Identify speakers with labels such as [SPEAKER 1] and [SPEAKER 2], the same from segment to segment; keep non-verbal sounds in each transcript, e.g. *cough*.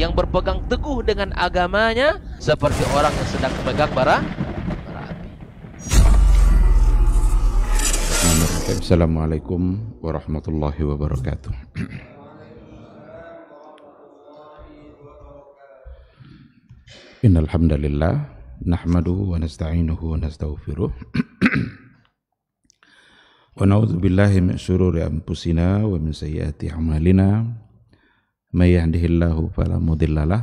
[SPEAKER 1] yang berpegang teguh dengan agamanya seperti orang yang sedang memegang bara bara api. Assalamualaikum warahmatullahi wabarakatuh. *clears throat* Innal hamdalillah nahmaduhu wa nasta'inuhu wa nastaghfiruh. *clears throat* wa na'udzu min syururi anfusina wa min sayyiati a'malina may yahdihillahu fala mudhillalah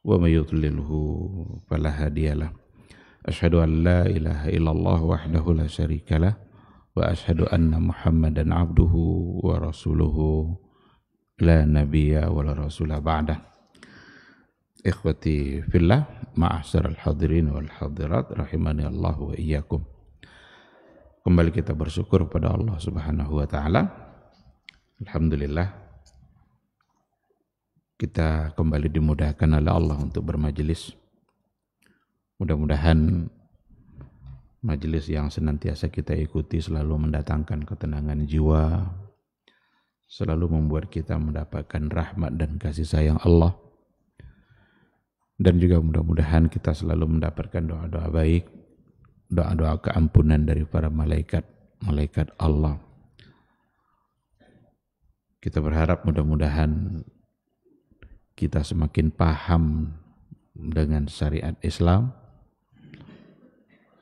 [SPEAKER 1] wa may yudlilhu fala an la ilaha illallah wahdahu la syarikalah wa asyhadu anna muhammadan abduhu wa rasuluhu la nabiyya wa la ikhwati fillah ma'asyiral hadirin wal hadirat rahimani Allah wa iyyakum kembali kita bersyukur pada Allah Subhanahu wa taala alhamdulillah kita kembali dimudahkan oleh Allah untuk bermajelis. Mudah-mudahan majelis yang senantiasa kita ikuti selalu mendatangkan ketenangan jiwa, selalu membuat kita mendapatkan rahmat dan kasih sayang Allah. Dan juga mudah-mudahan kita selalu mendapatkan doa-doa baik, doa-doa keampunan dari para malaikat, malaikat Allah. Kita berharap mudah-mudahan kita semakin paham dengan syariat Islam,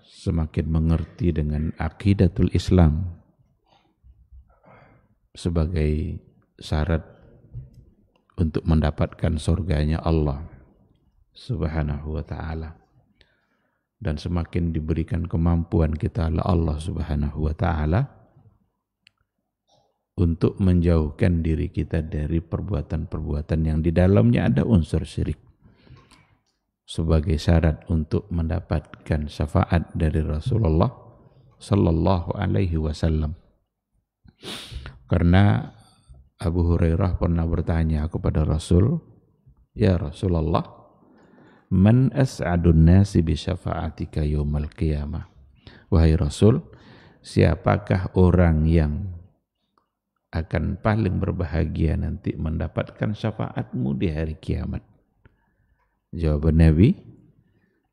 [SPEAKER 1] semakin mengerti dengan akidatul Islam sebagai syarat untuk mendapatkan surganya Allah Subhanahu wa taala dan semakin diberikan kemampuan kita oleh Allah Subhanahu wa taala untuk menjauhkan diri kita dari perbuatan-perbuatan yang di dalamnya ada unsur syirik sebagai syarat untuk mendapatkan syafaat dari Rasulullah sallallahu alaihi wasallam. Karena Abu Hurairah pernah bertanya kepada Rasul, "Ya Rasulullah, man as'adun nasi bi syafa'atika yaumal qiyamah?" Wahai Rasul, siapakah orang yang akan paling berbahagia nanti mendapatkan syafaatmu di hari kiamat. Jawaban Nabi,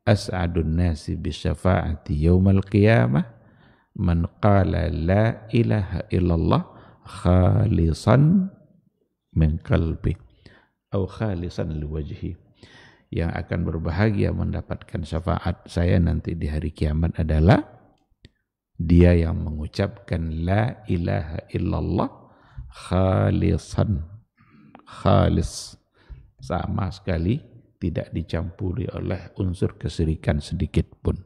[SPEAKER 1] As'adun nasi bisyafaati yawmal qiyamah man qala la ilaha illallah khalisan min kalbi atau khalisan liwajhi yang akan berbahagia mendapatkan syafaat saya nanti di hari kiamat adalah dia yang mengucapkan la ilaha illallah khalisan khalis sama sekali tidak dicampuri oleh unsur kesirikan sedikit pun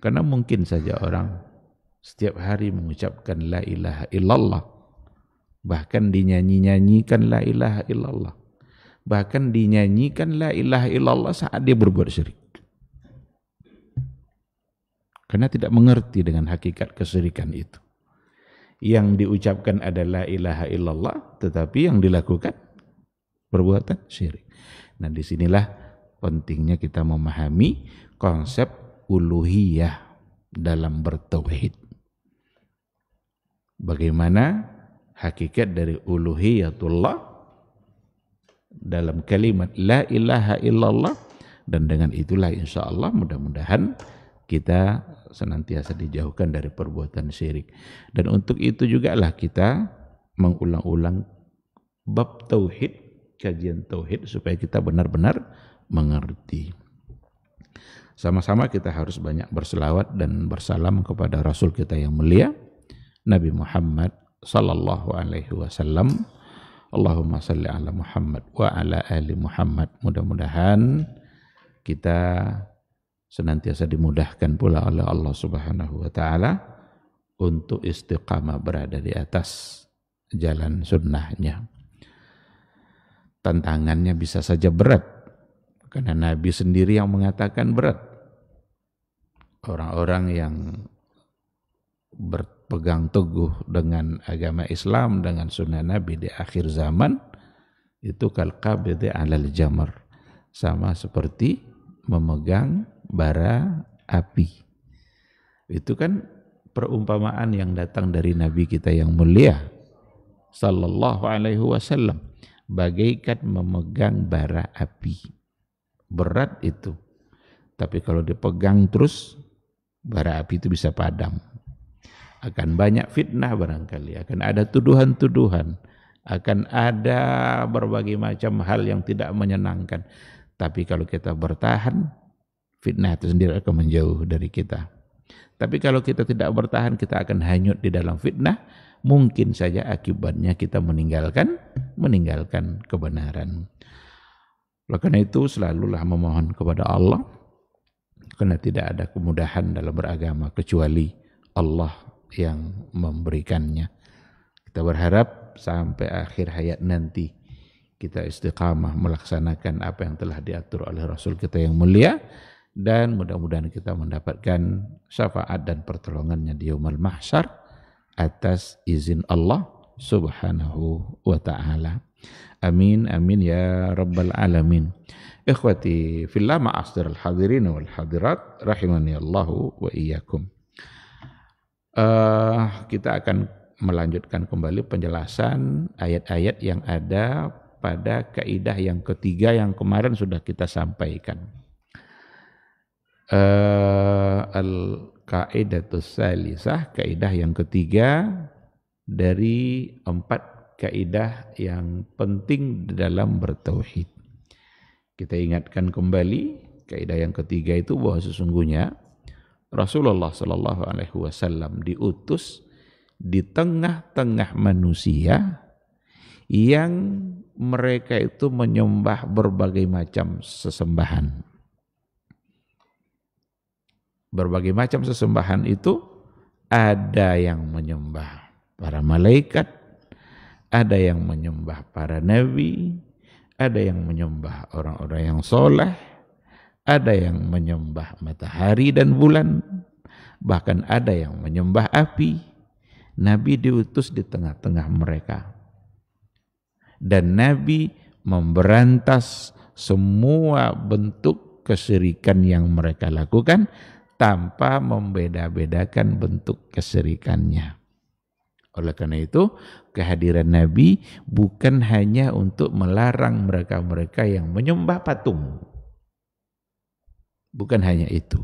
[SPEAKER 1] karena mungkin saja orang setiap hari mengucapkan la ilaha illallah bahkan dinyanyi-nyanyikan la ilaha illallah bahkan dinyanyikan la ilaha illallah saat dia berbuat syirik karena tidak mengerti dengan hakikat kesirikan itu yang diucapkan adalah ilaha illallah, tetapi yang dilakukan perbuatan syirik. Nah disinilah pentingnya kita memahami konsep uluhiyah dalam bertauhid. Bagaimana hakikat dari uluhiyatullah dalam kalimat la ilaha illallah dan dengan itulah insya Allah mudah-mudahan kita senantiasa dijauhkan dari perbuatan syirik. Dan untuk itu juga lah kita mengulang-ulang bab tauhid, kajian tauhid supaya kita benar-benar mengerti. Sama-sama kita harus banyak berselawat dan bersalam kepada Rasul kita yang mulia, Nabi Muhammad sallallahu alaihi wasallam. Allahumma salli ala Muhammad wa ala ali Muhammad. Mudah-mudahan kita senantiasa dimudahkan pula oleh Allah Subhanahu wa taala untuk istiqamah berada di atas jalan sunnahnya. Tantangannya bisa saja berat karena Nabi sendiri yang mengatakan berat. Orang-orang yang berpegang teguh dengan agama Islam dengan sunnah Nabi di akhir zaman itu kalqabdi alal jamar sama seperti memegang bara api. Itu kan perumpamaan yang datang dari Nabi kita yang mulia sallallahu alaihi wasallam bagaikan memegang bara api. Berat itu. Tapi kalau dipegang terus bara api itu bisa padam. Akan banyak fitnah barangkali, akan ada tuduhan-tuduhan akan ada berbagai macam hal yang tidak menyenangkan. Tapi kalau kita bertahan, fitnah itu sendiri akan menjauh dari kita. Tapi kalau kita tidak bertahan, kita akan hanyut di dalam fitnah. Mungkin saja akibatnya kita meninggalkan meninggalkan kebenaran. Oleh karena itu selalulah memohon kepada Allah karena tidak ada kemudahan dalam beragama kecuali Allah yang memberikannya. Kita berharap sampai akhir hayat nanti kita istiqamah melaksanakan apa yang telah diatur oleh Rasul kita yang mulia dan mudah-mudahan kita mendapatkan syafaat dan pertolongannya di Yomal mahsyar atas izin Allah subhanahu wa ta'ala. Amin amin ya rabbal alamin. Ikhwati fillah al hadirin wal hadirat rahimani Allahu wa iyyakum. Uh, kita akan melanjutkan kembali penjelasan ayat-ayat yang ada pada kaidah yang ketiga yang kemarin sudah kita sampaikan uh, eh, al kaidatus salisah, kaidah yang ketiga dari empat kaidah yang penting dalam bertauhid. Kita ingatkan kembali kaidah yang ketiga itu bahwa sesungguhnya Rasulullah Shallallahu Alaihi Wasallam diutus di tengah-tengah manusia yang mereka itu menyembah berbagai macam sesembahan berbagai macam sesembahan itu ada yang menyembah para malaikat, ada yang menyembah para nabi, ada yang menyembah orang-orang yang soleh, ada yang menyembah matahari dan bulan, bahkan ada yang menyembah api. Nabi diutus di tengah-tengah mereka. Dan Nabi memberantas semua bentuk kesyirikan yang mereka lakukan tanpa membeda-bedakan bentuk keserikannya. Oleh karena itu, kehadiran Nabi bukan hanya untuk melarang mereka-mereka yang menyembah patung. Bukan hanya itu.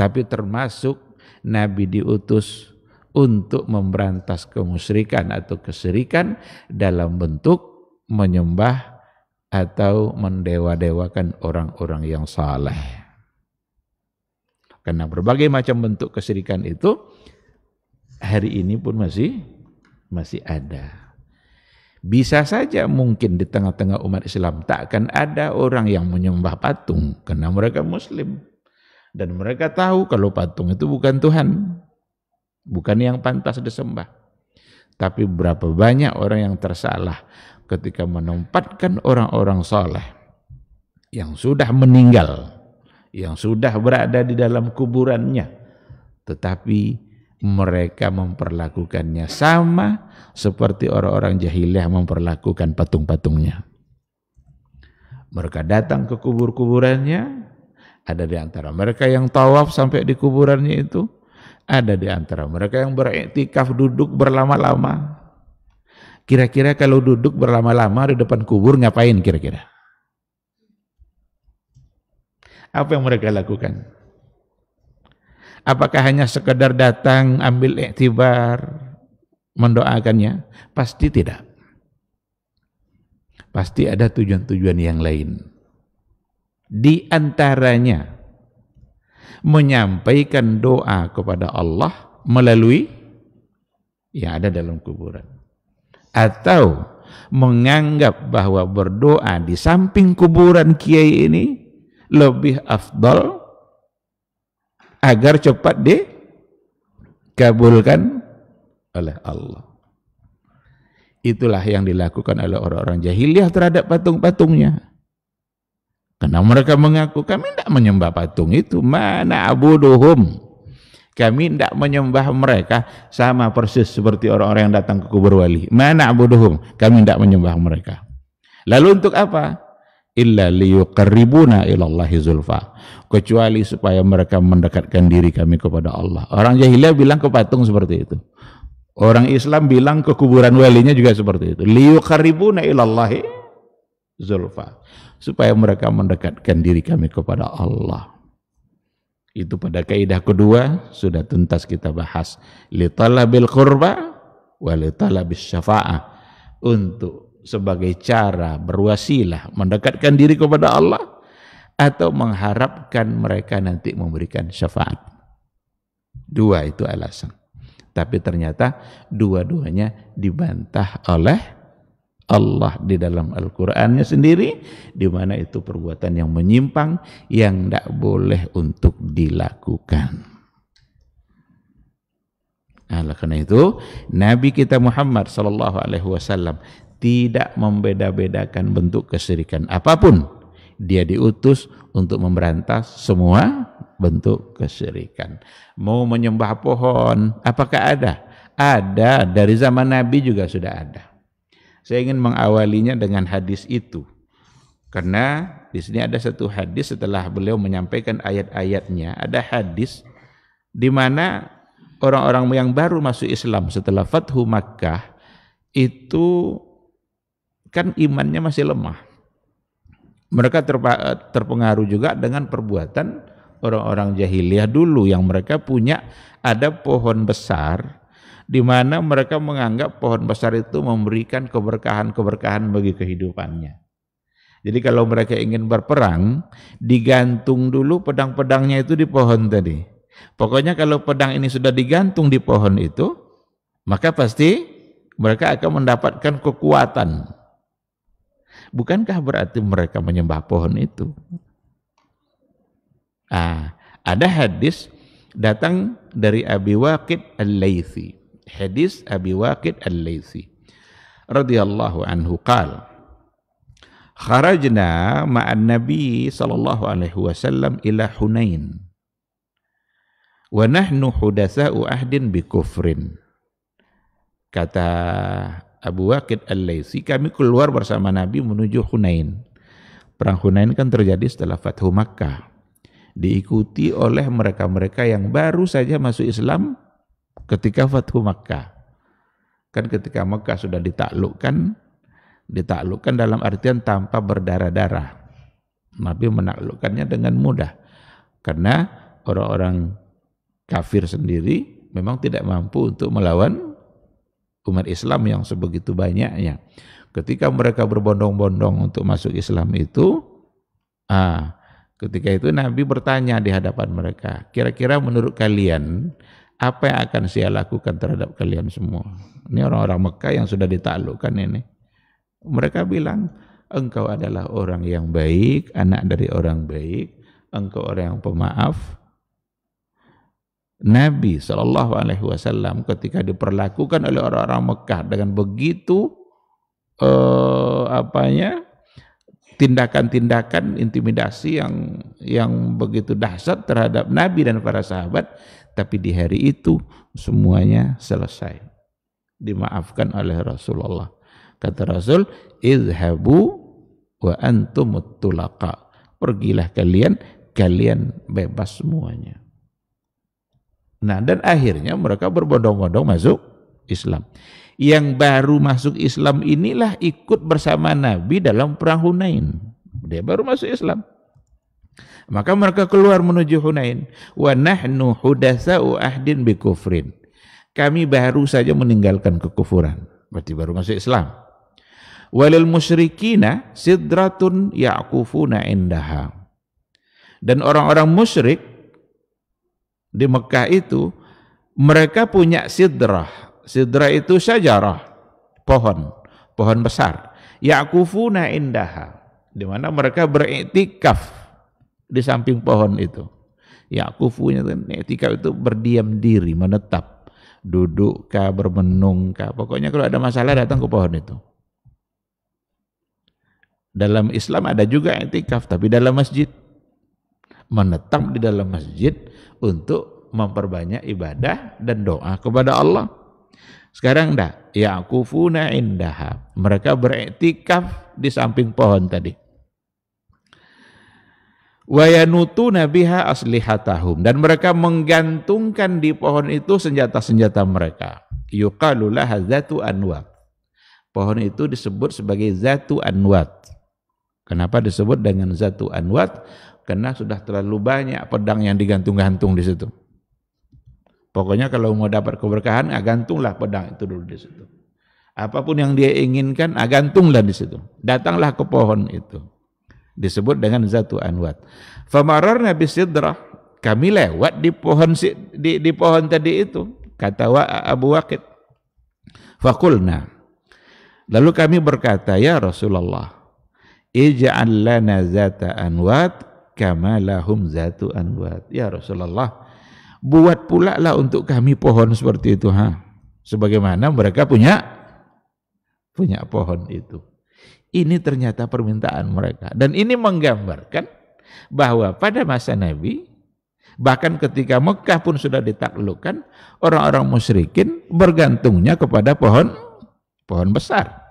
[SPEAKER 1] Tapi termasuk Nabi diutus untuk memberantas kemusyrikan atau keserikan dalam bentuk menyembah atau mendewa-dewakan orang-orang yang salah. Karena berbagai macam bentuk kesirikan itu hari ini pun masih masih ada. Bisa saja mungkin di tengah-tengah umat Islam tak akan ada orang yang menyembah patung karena mereka muslim dan mereka tahu kalau patung itu bukan Tuhan. Bukan yang pantas disembah. Tapi berapa banyak orang yang tersalah ketika menempatkan orang-orang soleh yang sudah meninggal yang sudah berada di dalam kuburannya tetapi mereka memperlakukannya sama seperti orang-orang jahiliyah memperlakukan patung-patungnya mereka datang ke kubur-kuburannya ada di antara mereka yang tawaf sampai di kuburannya itu ada di antara mereka yang beriktikaf duduk berlama-lama kira-kira kalau duduk berlama-lama di depan kubur ngapain kira-kira apa yang mereka lakukan? Apakah hanya sekedar datang ambil iktibar, mendoakannya? Pasti tidak. Pasti ada tujuan-tujuan yang lain. Di antaranya menyampaikan doa kepada Allah melalui yang ada dalam kuburan. Atau menganggap bahwa berdoa di samping kuburan kiai ini lebih afdal agar cepat dikabulkan oleh Allah. Itulah yang dilakukan oleh orang-orang jahiliyah terhadap patung-patungnya. Karena mereka mengaku kami tidak menyembah patung itu, mana abuduhum. Kami tidak menyembah mereka sama persis seperti orang-orang yang datang ke kubur wali. Mana abuduhum? Kami tidak menyembah mereka. Lalu untuk apa? illa liyuqarribuna ilallahi zulfa kecuali supaya mereka mendekatkan diri kami kepada Allah orang jahiliyah bilang ke patung seperti itu orang Islam bilang ke kuburan walinya juga seperti itu liyuqarribuna ilallahi zulfa supaya mereka mendekatkan diri kami kepada Allah itu pada kaidah kedua sudah tuntas kita bahas li talabil qurba wa li talabil syafa'ah untuk sebagai cara berwasilah mendekatkan diri kepada Allah atau mengharapkan mereka nanti memberikan syafaat. Dua itu alasan. Tapi ternyata dua-duanya dibantah oleh Allah di dalam Al-Qur'annya sendiri di mana itu perbuatan yang menyimpang yang tidak boleh untuk dilakukan. Nah, karena itu Nabi kita Muhammad sallallahu alaihi wasallam tidak membeda-bedakan bentuk kesyirikan apapun. Dia diutus untuk memberantas semua bentuk kesyirikan. Mau menyembah pohon, apakah ada? Ada, dari zaman Nabi juga sudah ada. Saya ingin mengawalinya dengan hadis itu. Karena di sini ada satu hadis setelah beliau menyampaikan ayat-ayatnya, ada hadis di mana orang-orang yang baru masuk Islam setelah Fathu Makkah itu kan imannya masih lemah. Mereka terpengaruh juga dengan perbuatan orang-orang jahiliyah dulu yang mereka punya ada pohon besar di mana mereka menganggap pohon besar itu memberikan keberkahan-keberkahan bagi kehidupannya. Jadi kalau mereka ingin berperang, digantung dulu pedang-pedangnya itu di pohon tadi. Pokoknya kalau pedang ini sudah digantung di pohon itu, maka pasti mereka akan mendapatkan kekuatan Bukankah berarti mereka menyembah pohon itu? Ah, ada hadis datang dari Abi Waqid Al-Laitsi. Hadis Abi Waqid Al-Laitsi radhiyallahu anhu qala Kharajna ma'an Nabi sallallahu alaihi wasallam ila Hunain. Wa nahnu hudasa'u ahdin bi kufrin. Kata Abu Waqid Al-Laisi kami keluar bersama Nabi menuju Hunain. Perang Hunain kan terjadi setelah Fathu Makkah. Diikuti oleh mereka-mereka yang baru saja masuk Islam ketika Fathu Makkah. Kan ketika Makkah sudah ditaklukkan, ditaklukkan dalam artian tanpa berdarah-darah. Nabi menaklukkannya dengan mudah. Karena orang-orang kafir sendiri memang tidak mampu untuk melawan umat Islam yang sebegitu banyaknya. Ketika mereka berbondong-bondong untuk masuk Islam itu, ah, ketika itu Nabi bertanya di hadapan mereka, kira-kira menurut kalian apa yang akan saya lakukan terhadap kalian semua? Ini orang-orang Mekah yang sudah ditaklukkan ini. Mereka bilang, engkau adalah orang yang baik, anak dari orang baik, engkau orang yang pemaaf, Nabi Shallallahu Alaihi Wasallam ketika diperlakukan oleh orang-orang Mekah dengan begitu eh, apanya tindakan-tindakan intimidasi yang yang begitu dahsyat terhadap Nabi dan para sahabat, tapi di hari itu semuanya selesai dimaafkan oleh Rasulullah. Kata Rasul, "Izhabu wa antum Pergilah kalian, kalian bebas semuanya. Nah, dan akhirnya mereka berbondong-bondong masuk Islam. Yang baru masuk Islam inilah ikut bersama Nabi dalam perang Hunain. Dia baru masuk Islam. Maka mereka keluar menuju Hunain. Wa nahnu hudasa'u ahdin bikufrin. Kami baru saja meninggalkan kekufuran. Berarti baru masuk Islam. Walil musyrikina sidratun ya'kufuna indaha. Dan orang-orang musyrik di Mekah itu mereka punya sidrah. Sidrah itu sejarah pohon, pohon besar. Ya'kufuna indaha, di mana mereka beriktikaf di samping pohon itu. Ya'kufunya iktikaf itu berdiam diri, menetap, duduk kah, bermenung kah. Pokoknya kalau ada masalah datang ke pohon itu. Dalam Islam ada juga iktikaf, tapi dalam masjid menetap di dalam masjid untuk memperbanyak ibadah dan doa kepada Allah. Sekarang dah, yaqufuna indah. Mereka beriktikaf di samping pohon tadi. Wayanutuna biha aslihatahum dan mereka menggantungkan di pohon itu senjata-senjata mereka. Yuqalu zatu anwat. Pohon itu disebut sebagai zatu anwat. Kenapa disebut dengan zatu anwat? karena sudah terlalu banyak pedang yang digantung-gantung di situ. Pokoknya kalau mau dapat keberkahan, ah, gantunglah pedang itu dulu di situ. Apapun yang dia inginkan, ah, gantunglah di situ. Datanglah ke pohon itu. Disebut dengan zatu anwat. Nabi bisidrah, kami lewat di pohon di, di pohon tadi itu, kata wa, Abu Waqid. Fakulna. Lalu kami berkata, ya Rasulullah, ij'al lana zata anwat kama lahum zatu anwat. Ya Rasulullah, buat pula lah untuk kami pohon seperti itu. Ha? Sebagaimana mereka punya punya pohon itu. Ini ternyata permintaan mereka. Dan ini menggambarkan bahwa pada masa Nabi, bahkan ketika Mekah pun sudah ditaklukkan, orang-orang musyrikin bergantungnya kepada pohon pohon besar.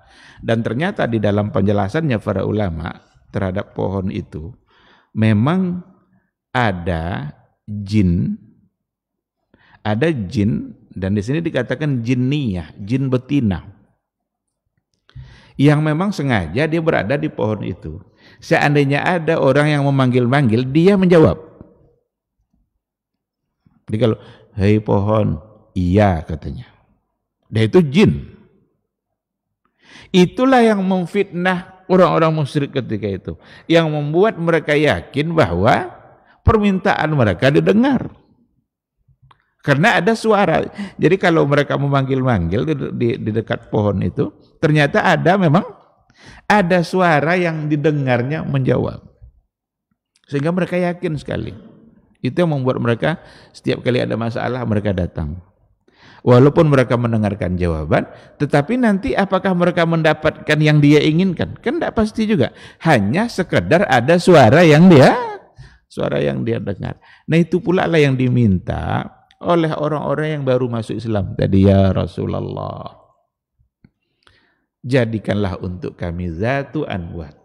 [SPEAKER 1] Dan ternyata di dalam penjelasannya para ulama terhadap pohon itu, memang ada jin ada jin dan di sini dikatakan jinniyah, jin betina. Yang memang sengaja dia berada di pohon itu. Seandainya ada orang yang memanggil-manggil, dia menjawab. Jadi kalau, hei pohon, iya katanya. Dan itu jin. Itulah yang memfitnah orang-orang musyrik ketika itu yang membuat mereka yakin bahwa permintaan mereka didengar karena ada suara jadi kalau mereka memanggil-manggil di, di, di dekat pohon itu ternyata ada memang ada suara yang didengarnya menjawab sehingga mereka yakin sekali itu yang membuat mereka setiap kali ada masalah mereka datang Walaupun mereka mendengarkan jawaban, tetapi nanti apakah mereka mendapatkan yang dia inginkan? Kan tidak pasti juga. Hanya sekedar ada suara yang dia suara yang dia dengar. Nah itu pula lah yang diminta oleh orang-orang yang baru masuk Islam tadi ya Rasulullah. Jadikanlah untuk kami zatu anwat.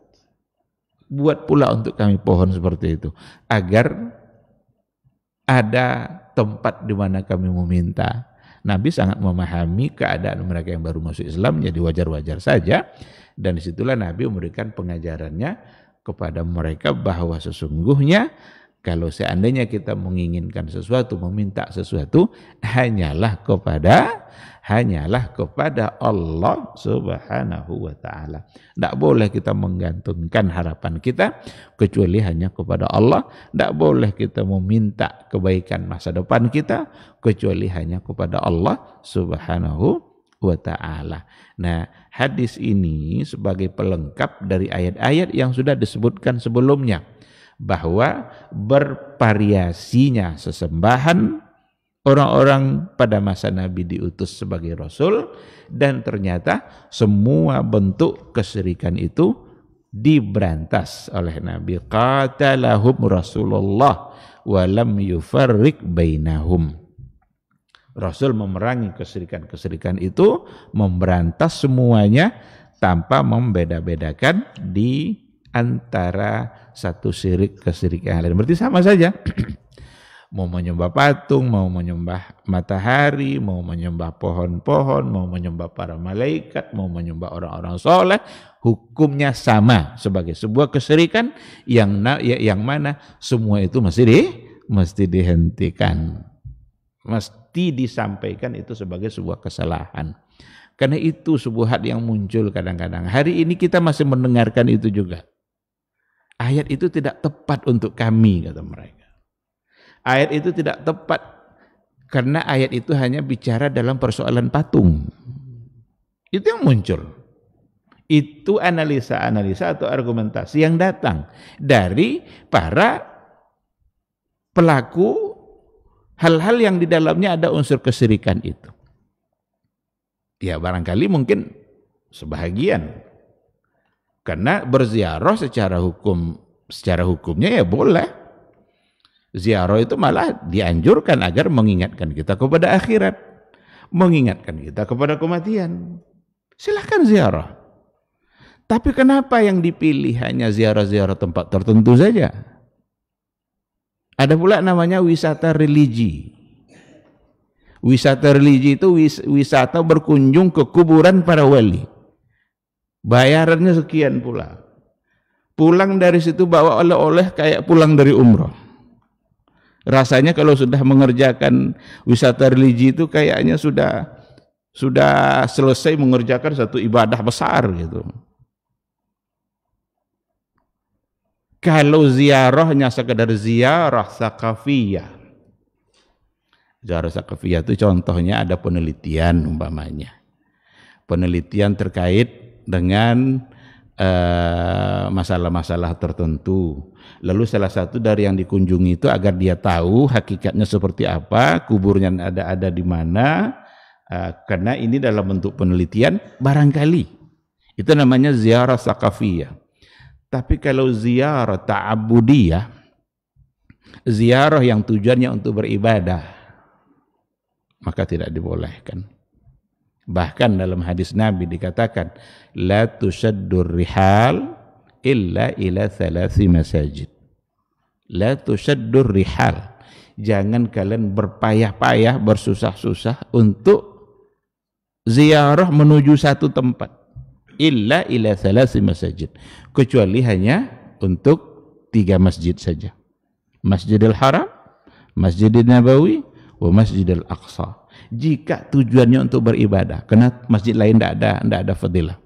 [SPEAKER 1] Buat pula untuk kami pohon seperti itu agar ada tempat di mana kami meminta Nabi sangat memahami keadaan mereka yang baru masuk Islam jadi wajar-wajar saja dan disitulah Nabi memberikan pengajarannya kepada mereka bahwa sesungguhnya kalau seandainya kita menginginkan sesuatu, meminta sesuatu, hanyalah kepada hanyalah kepada Allah Subhanahu wa taala. Tidak boleh kita menggantungkan harapan kita kecuali hanya kepada Allah. Tidak boleh kita meminta kebaikan masa depan kita kecuali hanya kepada Allah Subhanahu wa taala. Nah, hadis ini sebagai pelengkap dari ayat-ayat yang sudah disebutkan sebelumnya bahwa bervariasinya sesembahan orang-orang pada masa Nabi diutus sebagai rasul dan ternyata semua bentuk kesirikan itu diberantas oleh Nabi qatalahum Rasulullah walam yufarrik bainahum Rasul memerangi kesirikan-kesirikan itu memberantas semuanya tanpa membeda-bedakan di antara satu sirik ke sirik yang lain. Berarti sama saja. *clears throat* mau menyembah patung, mau menyembah matahari, mau menyembah pohon-pohon, mau menyembah para malaikat, mau menyembah orang-orang soleh, hukumnya sama sebagai sebuah keserikan yang ya, yang mana semua itu mesti di mesti dihentikan. Mesti disampaikan itu sebagai sebuah kesalahan. Karena itu sebuah hal yang muncul kadang-kadang. Hari ini kita masih mendengarkan itu juga. Ayat itu tidak tepat untuk kami, kata mereka. Ayat itu tidak tepat karena ayat itu hanya bicara dalam persoalan patung. Itu yang muncul. Itu analisa-analisa atau argumentasi yang datang dari para pelaku hal-hal yang di dalamnya ada unsur kesirikan itu. Ya barangkali mungkin sebahagian karena berziarah secara hukum secara hukumnya ya boleh Ziarah itu malah dianjurkan agar mengingatkan kita kepada akhirat, mengingatkan kita kepada kematian. Silahkan ziarah. Tapi kenapa yang dipilih hanya ziarah-ziarah tempat tertentu saja? Ada pula namanya wisata religi. Wisata religi itu wis, wisata berkunjung ke kuburan para wali. Bayarannya sekian pula. Pulang dari situ bawa oleh-oleh kayak pulang dari umroh rasanya kalau sudah mengerjakan wisata religi itu kayaknya sudah sudah selesai mengerjakan satu ibadah besar gitu. Kalau ziarahnya sekedar ziarah sakafiyah. Ziarah sakafiyah itu contohnya ada penelitian umpamanya. Penelitian terkait dengan Eh, masalah-masalah uh, tertentu. Lalu salah satu dari yang dikunjungi itu agar dia tahu hakikatnya seperti apa, kuburnya ada ada di mana. Uh, karena ini dalam bentuk penelitian barangkali. Itu namanya ziarah sakafiyah. Tapi kalau ziarah ta'abudiyah, ziarah yang tujuannya untuk beribadah, maka tidak dibolehkan. Bahkan dalam hadis Nabi dikatakan, La tusaddur rihal illa ila thalathi masajid. La tusaddur rihal. Jangan kalian berpayah-payah, bersusah-susah untuk ziarah menuju satu tempat. Illa ila thalathi masajid. Kecuali hanya untuk tiga masjid saja. Masjidil Haram, Masjidil Nabawi, wa Masjidil Aqsa jika tujuannya untuk beribadah. Karena masjid lain tidak ada, tidak ada fadilah.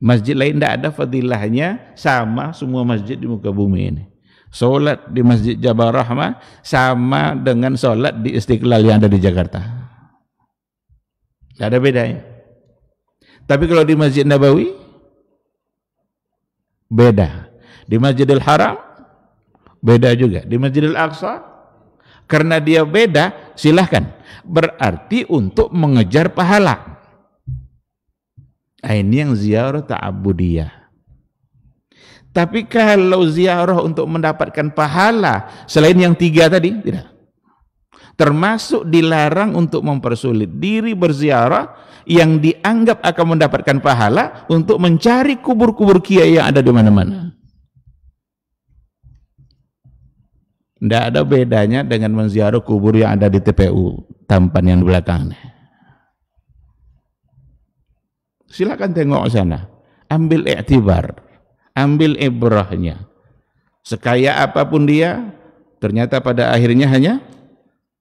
[SPEAKER 1] Masjid lain tidak ada fadilahnya sama semua masjid di muka bumi ini. Solat di Masjid Jabal Rahmah sama dengan solat di Istiqlal yang ada di Jakarta. Tidak ada bedanya. Tapi kalau di Masjid Nabawi, beda. Di Masjidil Haram, beda juga. Di Masjidil Aqsa, karena dia beda, silahkan. Berarti untuk mengejar pahala. Nah, ini yang ziarah ta'abudiyah. Tapi kalau ziarah untuk mendapatkan pahala selain yang tiga tadi, tidak. Termasuk dilarang untuk mempersulit diri berziarah yang dianggap akan mendapatkan pahala untuk mencari kubur-kubur kiai yang ada di mana-mana. Tidak ada bedanya dengan menziarah kubur yang ada di TPU tampan yang di belakangnya. Silakan tengok sana, ambil iktibar, ambil ibrahnya. Sekaya apapun dia, ternyata pada akhirnya hanya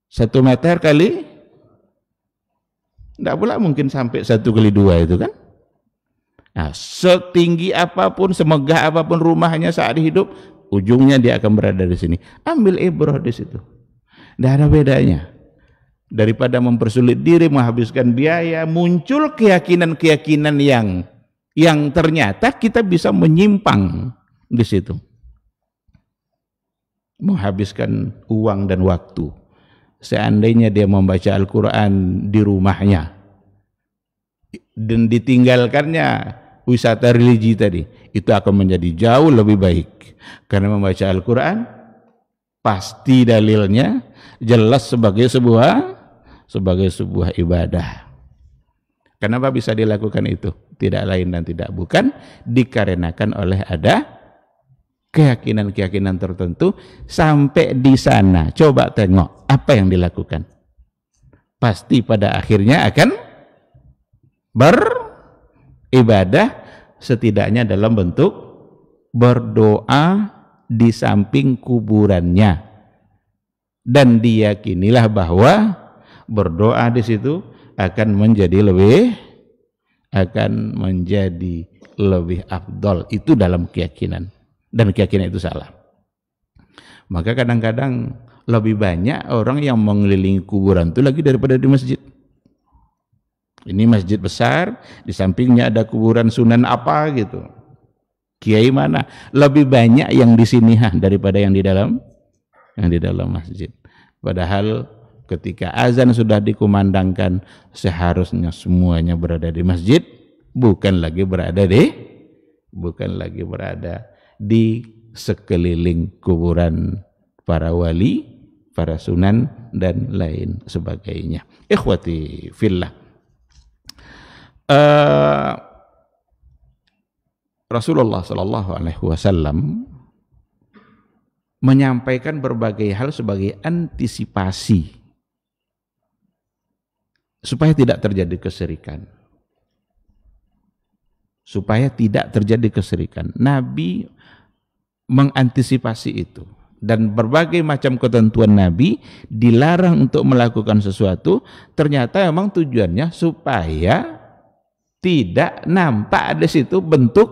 [SPEAKER 1] satu meter kali tidak pula mungkin sampai satu kali dua itu kan nah, setinggi apapun semegah apapun rumahnya saat hidup ujungnya dia akan berada di sini. Ambil ibrah di situ. Tidak ada bedanya. Daripada mempersulit diri, menghabiskan biaya, muncul keyakinan-keyakinan yang yang ternyata kita bisa menyimpang di situ. Menghabiskan uang dan waktu. Seandainya dia membaca Al-Quran di rumahnya dan ditinggalkannya wisata religi tadi itu akan menjadi jauh lebih baik karena membaca Al-Qur'an pasti dalilnya jelas sebagai sebuah sebagai sebuah ibadah. Kenapa bisa dilakukan itu? Tidak lain dan tidak bukan dikarenakan oleh ada keyakinan-keyakinan tertentu sampai di sana. Coba tengok apa yang dilakukan. Pasti pada akhirnya akan beribadah setidaknya dalam bentuk berdoa di samping kuburannya dan diyakinilah bahwa berdoa di situ akan menjadi lebih akan menjadi lebih afdol itu dalam keyakinan dan keyakinan itu salah maka kadang-kadang lebih banyak orang yang mengelilingi kuburan itu lagi daripada di masjid ini masjid besar, di sampingnya ada kuburan Sunan apa gitu. Kiai mana? Lebih banyak yang di sini ha, daripada yang di dalam yang di dalam masjid. Padahal ketika azan sudah dikumandangkan seharusnya semuanya berada di masjid, bukan lagi berada di bukan lagi berada di sekeliling kuburan para wali, para sunan dan lain sebagainya. Ikhwati fillah Eh, Rasulullah Shallallahu Alaihi Wasallam menyampaikan berbagai hal sebagai antisipasi supaya tidak terjadi keserikan supaya tidak terjadi keserikan Nabi mengantisipasi itu dan berbagai macam ketentuan Nabi dilarang untuk melakukan sesuatu ternyata memang tujuannya supaya tidak nampak di situ bentuk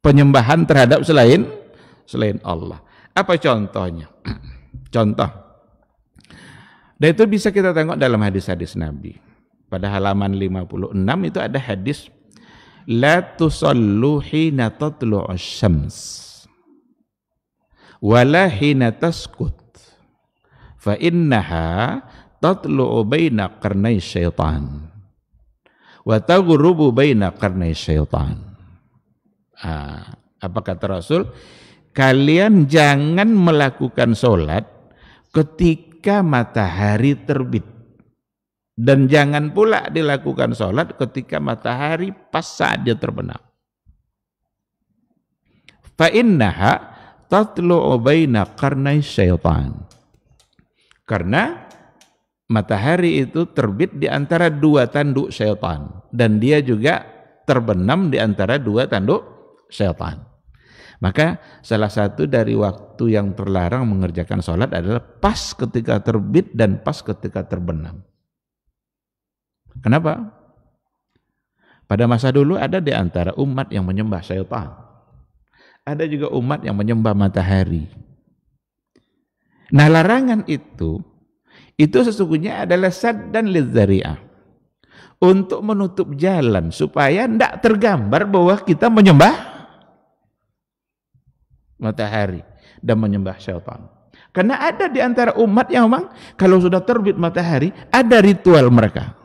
[SPEAKER 1] penyembahan terhadap selain selain Allah. Apa contohnya? *clears throat* Contoh. Dan itu bisa kita tengok dalam hadis-hadis Nabi. Pada halaman 56 itu ada hadis la tusallu hina tatlu'us syams wala hina taskut fa innaha tatlu'u baina qarnai syaitan wa taghrubu baina karnai syaitan. Ah, apa kata Rasul? Kalian jangan melakukan sholat ketika matahari terbit. Dan jangan pula dilakukan sholat ketika matahari pas saat dia terbenam. Fa'innaha tatlu'u baina karnai syaitan. Karena matahari itu terbit di antara dua tanduk setan dan dia juga terbenam di antara dua tanduk setan. Maka salah satu dari waktu yang terlarang mengerjakan sholat adalah pas ketika terbit dan pas ketika terbenam. Kenapa? Pada masa dulu ada di antara umat yang menyembah syaitan. Ada juga umat yang menyembah matahari. Nah larangan itu itu sesungguhnya adalah sad dan lidzari'ah. Untuk menutup jalan supaya tidak tergambar bahwa kita menyembah matahari dan menyembah syaitan. Karena ada di antara umat yang memang kalau sudah terbit matahari ada ritual mereka.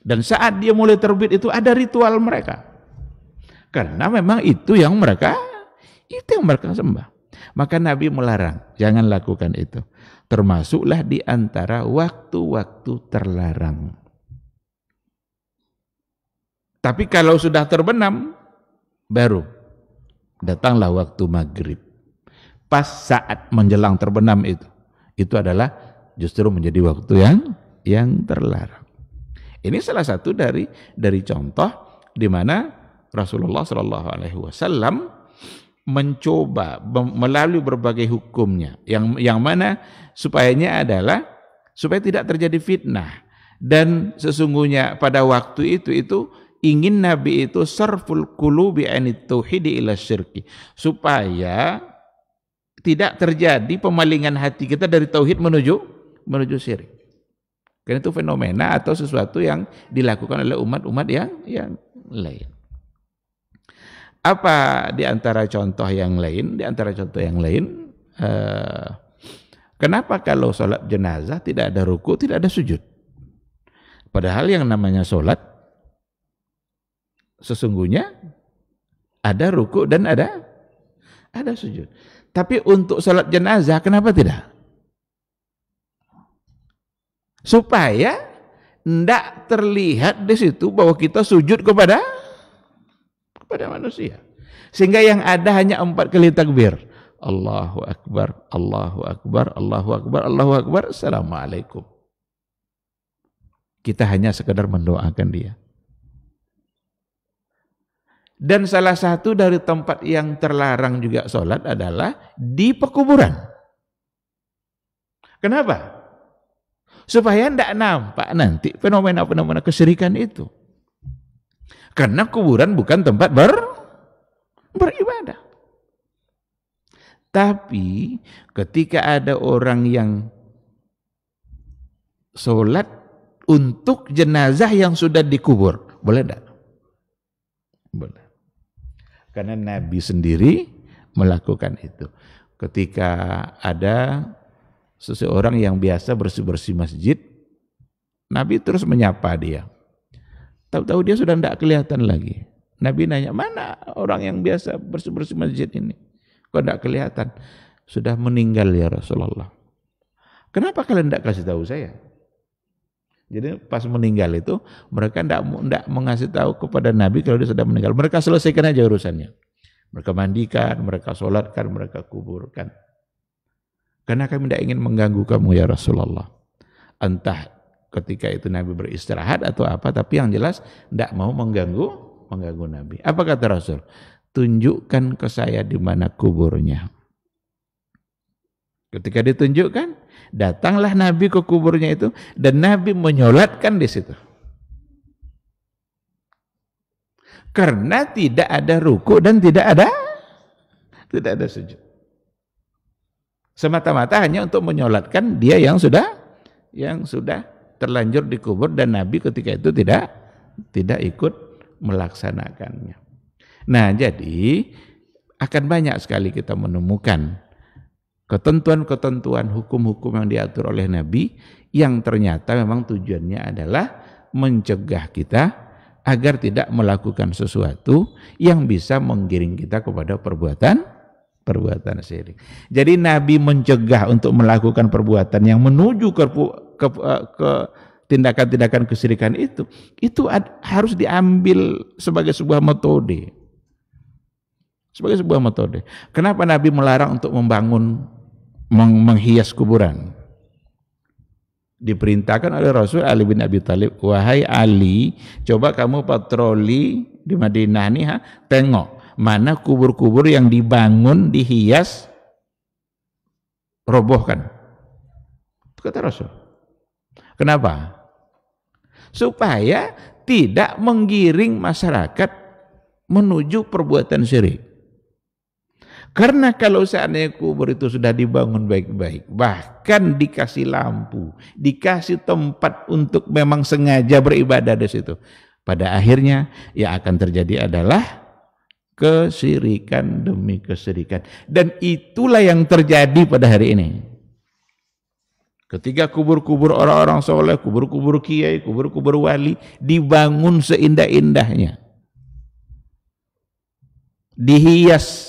[SPEAKER 1] Dan saat dia mulai terbit itu ada ritual mereka. Karena memang itu yang mereka itu yang mereka sembah. Maka Nabi melarang, jangan lakukan itu. Termasuklah di antara waktu-waktu terlarang. Tapi kalau sudah terbenam, baru datanglah waktu maghrib. Pas saat menjelang terbenam itu, itu adalah justru menjadi waktu yang yang terlarang. Ini salah satu dari dari contoh di mana Rasulullah Shallallahu Alaihi Wasallam mencoba melalui berbagai hukumnya yang yang mana supayanya adalah supaya tidak terjadi fitnah dan sesungguhnya pada waktu itu itu ingin Nabi itu sarful qulubi anit tauhid ila syirki supaya tidak terjadi pemalingan hati kita dari tauhid menuju menuju syirik. Karena itu fenomena atau sesuatu yang dilakukan oleh umat-umat yang yang lain. Apa di antara contoh yang lain? Di antara contoh yang lain, eh, kenapa kalau sholat jenazah tidak ada ruku, tidak ada sujud? Padahal yang namanya sholat, sesungguhnya ada ruku dan ada ada sujud. Tapi untuk sholat jenazah, kenapa tidak? Supaya tidak terlihat di situ bahwa kita sujud kepada pada manusia. Sehingga yang ada hanya empat kali takbir. Allahu Akbar, Allahu Akbar, Allahu Akbar, Allahu Akbar, Assalamualaikum. Kita hanya sekedar mendoakan dia. Dan salah satu dari tempat yang terlarang juga sholat adalah di pekuburan. Kenapa? Supaya tidak nampak nanti fenomena-fenomena kesyirikan itu. Karena kuburan bukan tempat ber beribadah. Tapi ketika ada orang yang sholat untuk jenazah yang sudah dikubur, boleh tidak? Boleh. Karena Nabi sendiri melakukan itu. Ketika ada seseorang yang biasa bersih-bersih masjid, Nabi terus menyapa dia. Tahu-tahu dia sudah tidak kelihatan lagi. Nabi nanya, mana orang yang biasa bersih-bersih masjid ini? Kok tidak kelihatan? Sudah meninggal ya Rasulullah. Kenapa kalian tidak kasih tahu saya? Jadi pas meninggal itu mereka tidak tidak mengasih tahu kepada Nabi kalau dia sudah meninggal. Mereka selesaikan aja urusannya. Mereka mandikan, mereka sholatkan, mereka kuburkan. Karena kami tidak ingin mengganggu kamu ya Rasulullah. Entah ketika itu Nabi beristirahat atau apa tapi yang jelas tidak mau mengganggu mengganggu Nabi. Apa kata Rasul? Tunjukkan ke saya di mana kuburnya. Ketika ditunjukkan, datanglah Nabi ke kuburnya itu dan Nabi menyolatkan di situ. Karena tidak ada ruku dan tidak ada tidak ada sujud. Semata-mata hanya untuk menyolatkan dia yang sudah yang sudah terlanjur dikubur dan Nabi ketika itu tidak tidak ikut melaksanakannya. Nah, jadi akan banyak sekali kita menemukan ketentuan-ketentuan hukum-hukum yang diatur oleh Nabi yang ternyata memang tujuannya adalah mencegah kita agar tidak melakukan sesuatu yang bisa menggiring kita kepada perbuatan perbuatan syirik. Jadi Nabi mencegah untuk melakukan perbuatan yang menuju ke ke, eh, ke tindakan-tindakan kesirikan itu itu ad, harus diambil sebagai sebuah metode sebagai sebuah metode kenapa Nabi melarang untuk membangun meng, menghias kuburan diperintahkan oleh Rasul Ali bin Abi Talib wahai Ali coba kamu patroli di Madinah nih ha, tengok mana kubur-kubur yang dibangun dihias robohkan kata Rasul Kenapa? Supaya tidak menggiring masyarakat menuju perbuatan syirik. Karena kalau seandainya kubur itu sudah dibangun baik-baik, bahkan dikasih lampu, dikasih tempat untuk memang sengaja beribadah di situ, pada akhirnya yang akan terjadi adalah kesirikan demi kesirikan. Dan itulah yang terjadi pada hari ini. Ketika kubur-kubur orang-orang soleh, kubur-kubur kiai, kubur-kubur wali dibangun seindah-indahnya. Dihias.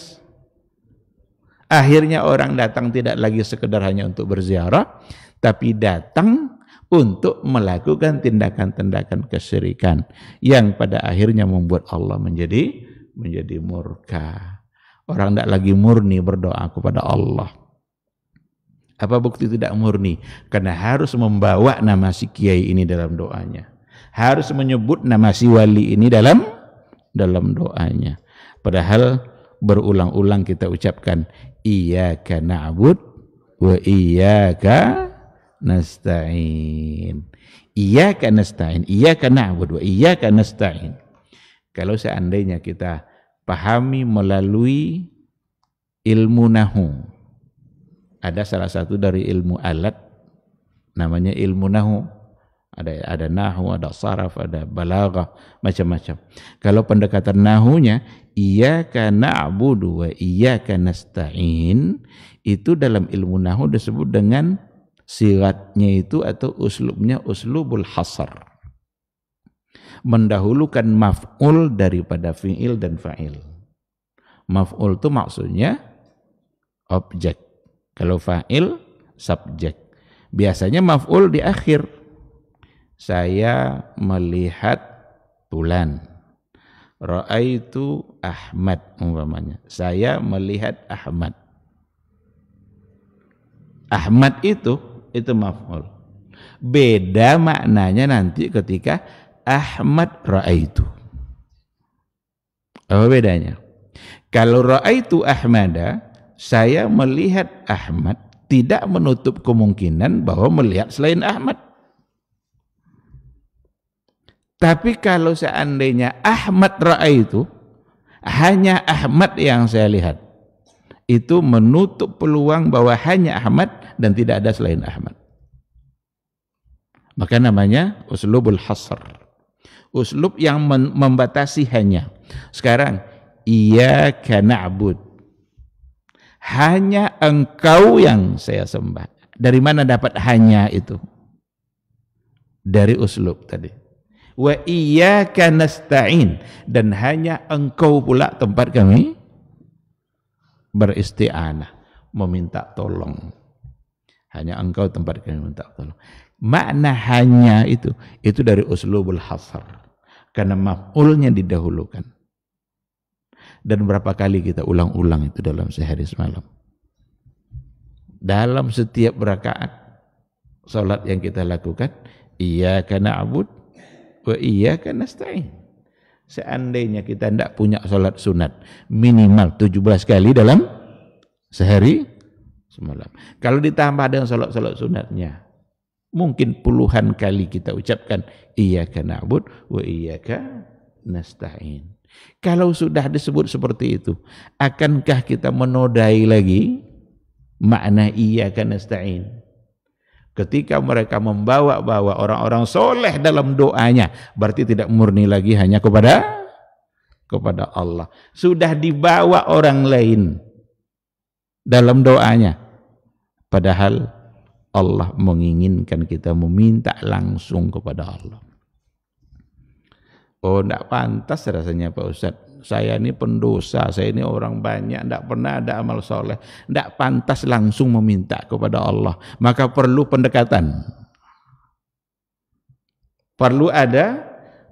[SPEAKER 1] Akhirnya orang datang tidak lagi sekedar hanya untuk berziarah, tapi datang untuk melakukan tindakan-tindakan kesyirikan yang pada akhirnya membuat Allah menjadi menjadi murka. Orang tidak lagi murni berdoa kepada Allah. Apa bukti tidak murni? Karena harus membawa nama si kiai ini dalam doanya. Harus menyebut nama si wali ini dalam dalam doanya. Padahal berulang-ulang kita ucapkan iyyaka na'bud wa iyyaka nasta'in. Iyyaka nasta'in, iyyaka na'bud wa iyyaka nasta'in. Kalau seandainya kita pahami melalui ilmu nahu, ada salah satu dari ilmu alat namanya ilmu nahu ada ada nahu ada saraf ada balaghah macam-macam kalau pendekatan nahunya Abu dua, wa karena stain, itu dalam ilmu nahu disebut dengan siratnya itu atau uslubnya uslubul hasar mendahulukan maf'ul daripada fi'il dan fa'il maf'ul itu maksudnya objek kalau fa'il subjek. Biasanya maf'ul di akhir. Saya melihat bulan. Ra'aitu Ahmad umpamanya. Saya melihat Ahmad. Ahmad itu itu maf'ul. Beda maknanya nanti ketika Ahmad ra'aitu. Apa bedanya? Kalau ra'aitu Ahmada saya melihat Ahmad tidak menutup kemungkinan bahwa melihat selain Ahmad. Tapi kalau seandainya Ahmad Ra'a itu hanya Ahmad yang saya lihat, itu menutup peluang bahwa hanya Ahmad dan tidak ada selain Ahmad. Maka namanya uslubul hasr. Uslub yang membatasi hanya. Sekarang, iya na'bud hanya engkau yang saya sembah. Dari mana dapat hanya itu? Dari uslub tadi. Wa iyyaka nasta'in dan hanya engkau pula tempat kami beristi'anah, meminta tolong. Hanya engkau tempat kami minta tolong. Makna hanya itu, itu dari uslubul hasar. Karena maf'ulnya didahulukan dan berapa kali kita ulang-ulang itu dalam sehari semalam. Dalam setiap rakaat salat yang kita lakukan, iyyaka na'bud wa iyyaka nasta'in. Seandainya kita tidak punya salat sunat minimal 17 kali dalam sehari semalam. Kalau ditambah dengan salat-salat sunatnya, mungkin puluhan kali kita ucapkan iyyaka na'bud wa iyyaka nasta'in. Kalau sudah disebut seperti itu, akankah kita menodai lagi makna iya kan, nasta'in? Ketika mereka membawa-bawa orang-orang soleh dalam doanya, berarti tidak murni lagi hanya kepada kepada Allah. Sudah dibawa orang lain dalam doanya. Padahal Allah menginginkan kita meminta langsung kepada Allah. Oh, tidak pantas rasanya Pak Ustadz. Saya ini pendosa, saya ini orang banyak, tidak pernah ada amal soleh. Tidak pantas langsung meminta kepada Allah. Maka perlu pendekatan. Perlu ada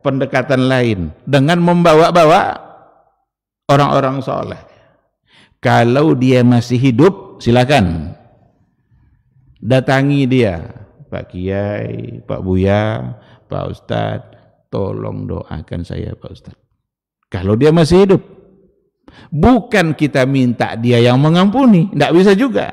[SPEAKER 1] pendekatan lain. Dengan membawa-bawa orang-orang soleh. Kalau dia masih hidup, silakan datangi dia. Pak Kiai, Pak Buya, Pak Ustadz, tolong doakan saya Pak Ustadz. Kalau dia masih hidup. Bukan kita minta dia yang mengampuni, tidak bisa juga.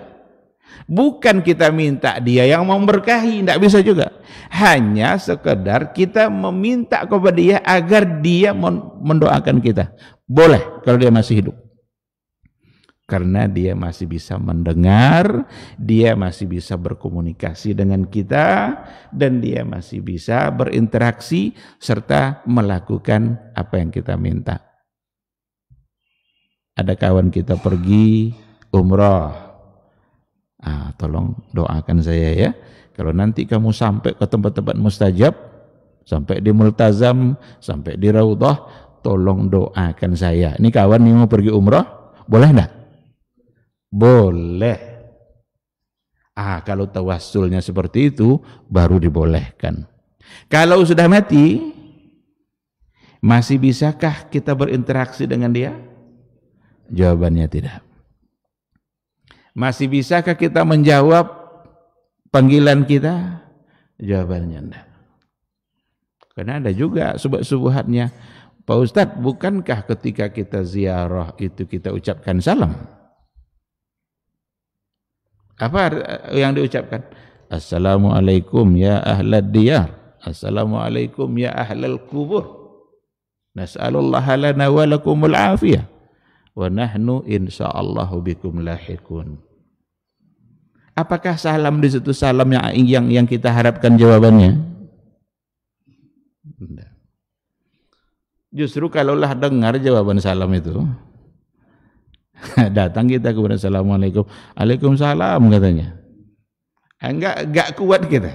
[SPEAKER 1] Bukan kita minta dia yang memberkahi, tidak bisa juga. Hanya sekedar kita meminta kepada dia agar dia mendoakan kita. Boleh kalau dia masih hidup karena dia masih bisa mendengar, dia masih bisa berkomunikasi dengan kita, dan dia masih bisa berinteraksi serta melakukan apa yang kita minta. Ada kawan kita pergi umroh. Ah, tolong doakan saya ya. Kalau nanti kamu sampai ke tempat-tempat mustajab, sampai di Multazam, sampai di Ra'udah, tolong doakan saya. Ini kawan yang mau pergi umroh, boleh enggak? Boleh. Ah, kalau tawasulnya seperti itu baru dibolehkan. Kalau sudah mati, masih bisakah kita berinteraksi dengan dia? Jawabannya tidak. Masih bisakah kita menjawab panggilan kita? Jawabannya tidak. Karena ada juga subuh subuhatnya Pak Ustadz, bukankah ketika kita ziarah itu kita ucapkan salam? Apa yang diucapkan? Assalamualaikum ya ahlad diyar. Assalamualaikum ya ahlal kubur. Nas'alullaha lana wa lakumul afiyah. Wa nahnu insya'allahu bikum lahikun. Apakah salam di situ salam yang yang yang kita harapkan jawabannya? Justru kalaulah dengar jawaban salam itu, *laughs* Datang kita kepada Assalamualaikum. Waalaikumsalam katanya. Eh, enggak, enggak kuat kita.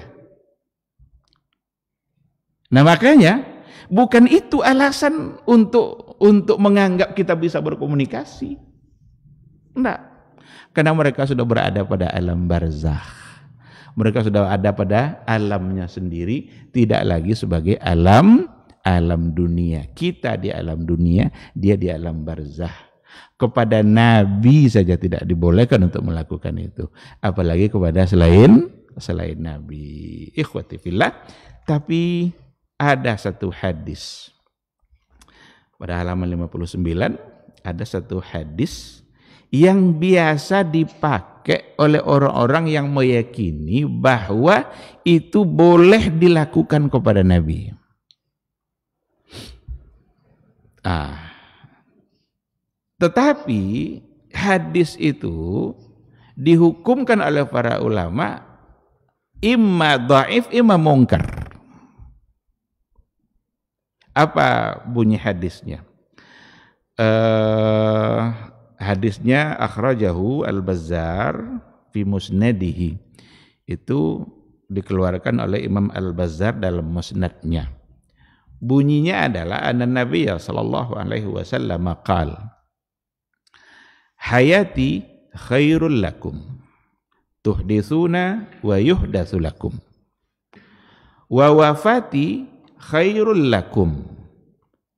[SPEAKER 1] Nah makanya bukan itu alasan untuk untuk menganggap kita bisa berkomunikasi. Enggak. Karena mereka sudah berada pada alam barzah. Mereka sudah ada pada alamnya sendiri, tidak lagi sebagai alam alam dunia. Kita di alam dunia, dia di alam barzah. Kepada Nabi saja tidak dibolehkan untuk melakukan itu. Apalagi kepada selain selain Nabi. Ikhwati fillah. Tapi ada satu hadis. Pada halaman 59 ada satu hadis yang biasa dipakai oleh orang-orang yang meyakini bahwa itu boleh dilakukan kepada Nabi. Ah, tetapi hadis itu dihukumkan oleh para ulama imma dhaif imma mungkar. Apa bunyi hadisnya? Uh, hadisnya akhrajahu al-Bazzar fi musnadihi. Itu dikeluarkan oleh Imam Al-Bazzar dalam musnadnya. Bunyinya adalah anna Nabi sallallahu alaihi wasallam qala hayati khairul lakum tuhdisuna wa yuhdasu lakum wa wafati khairul lakum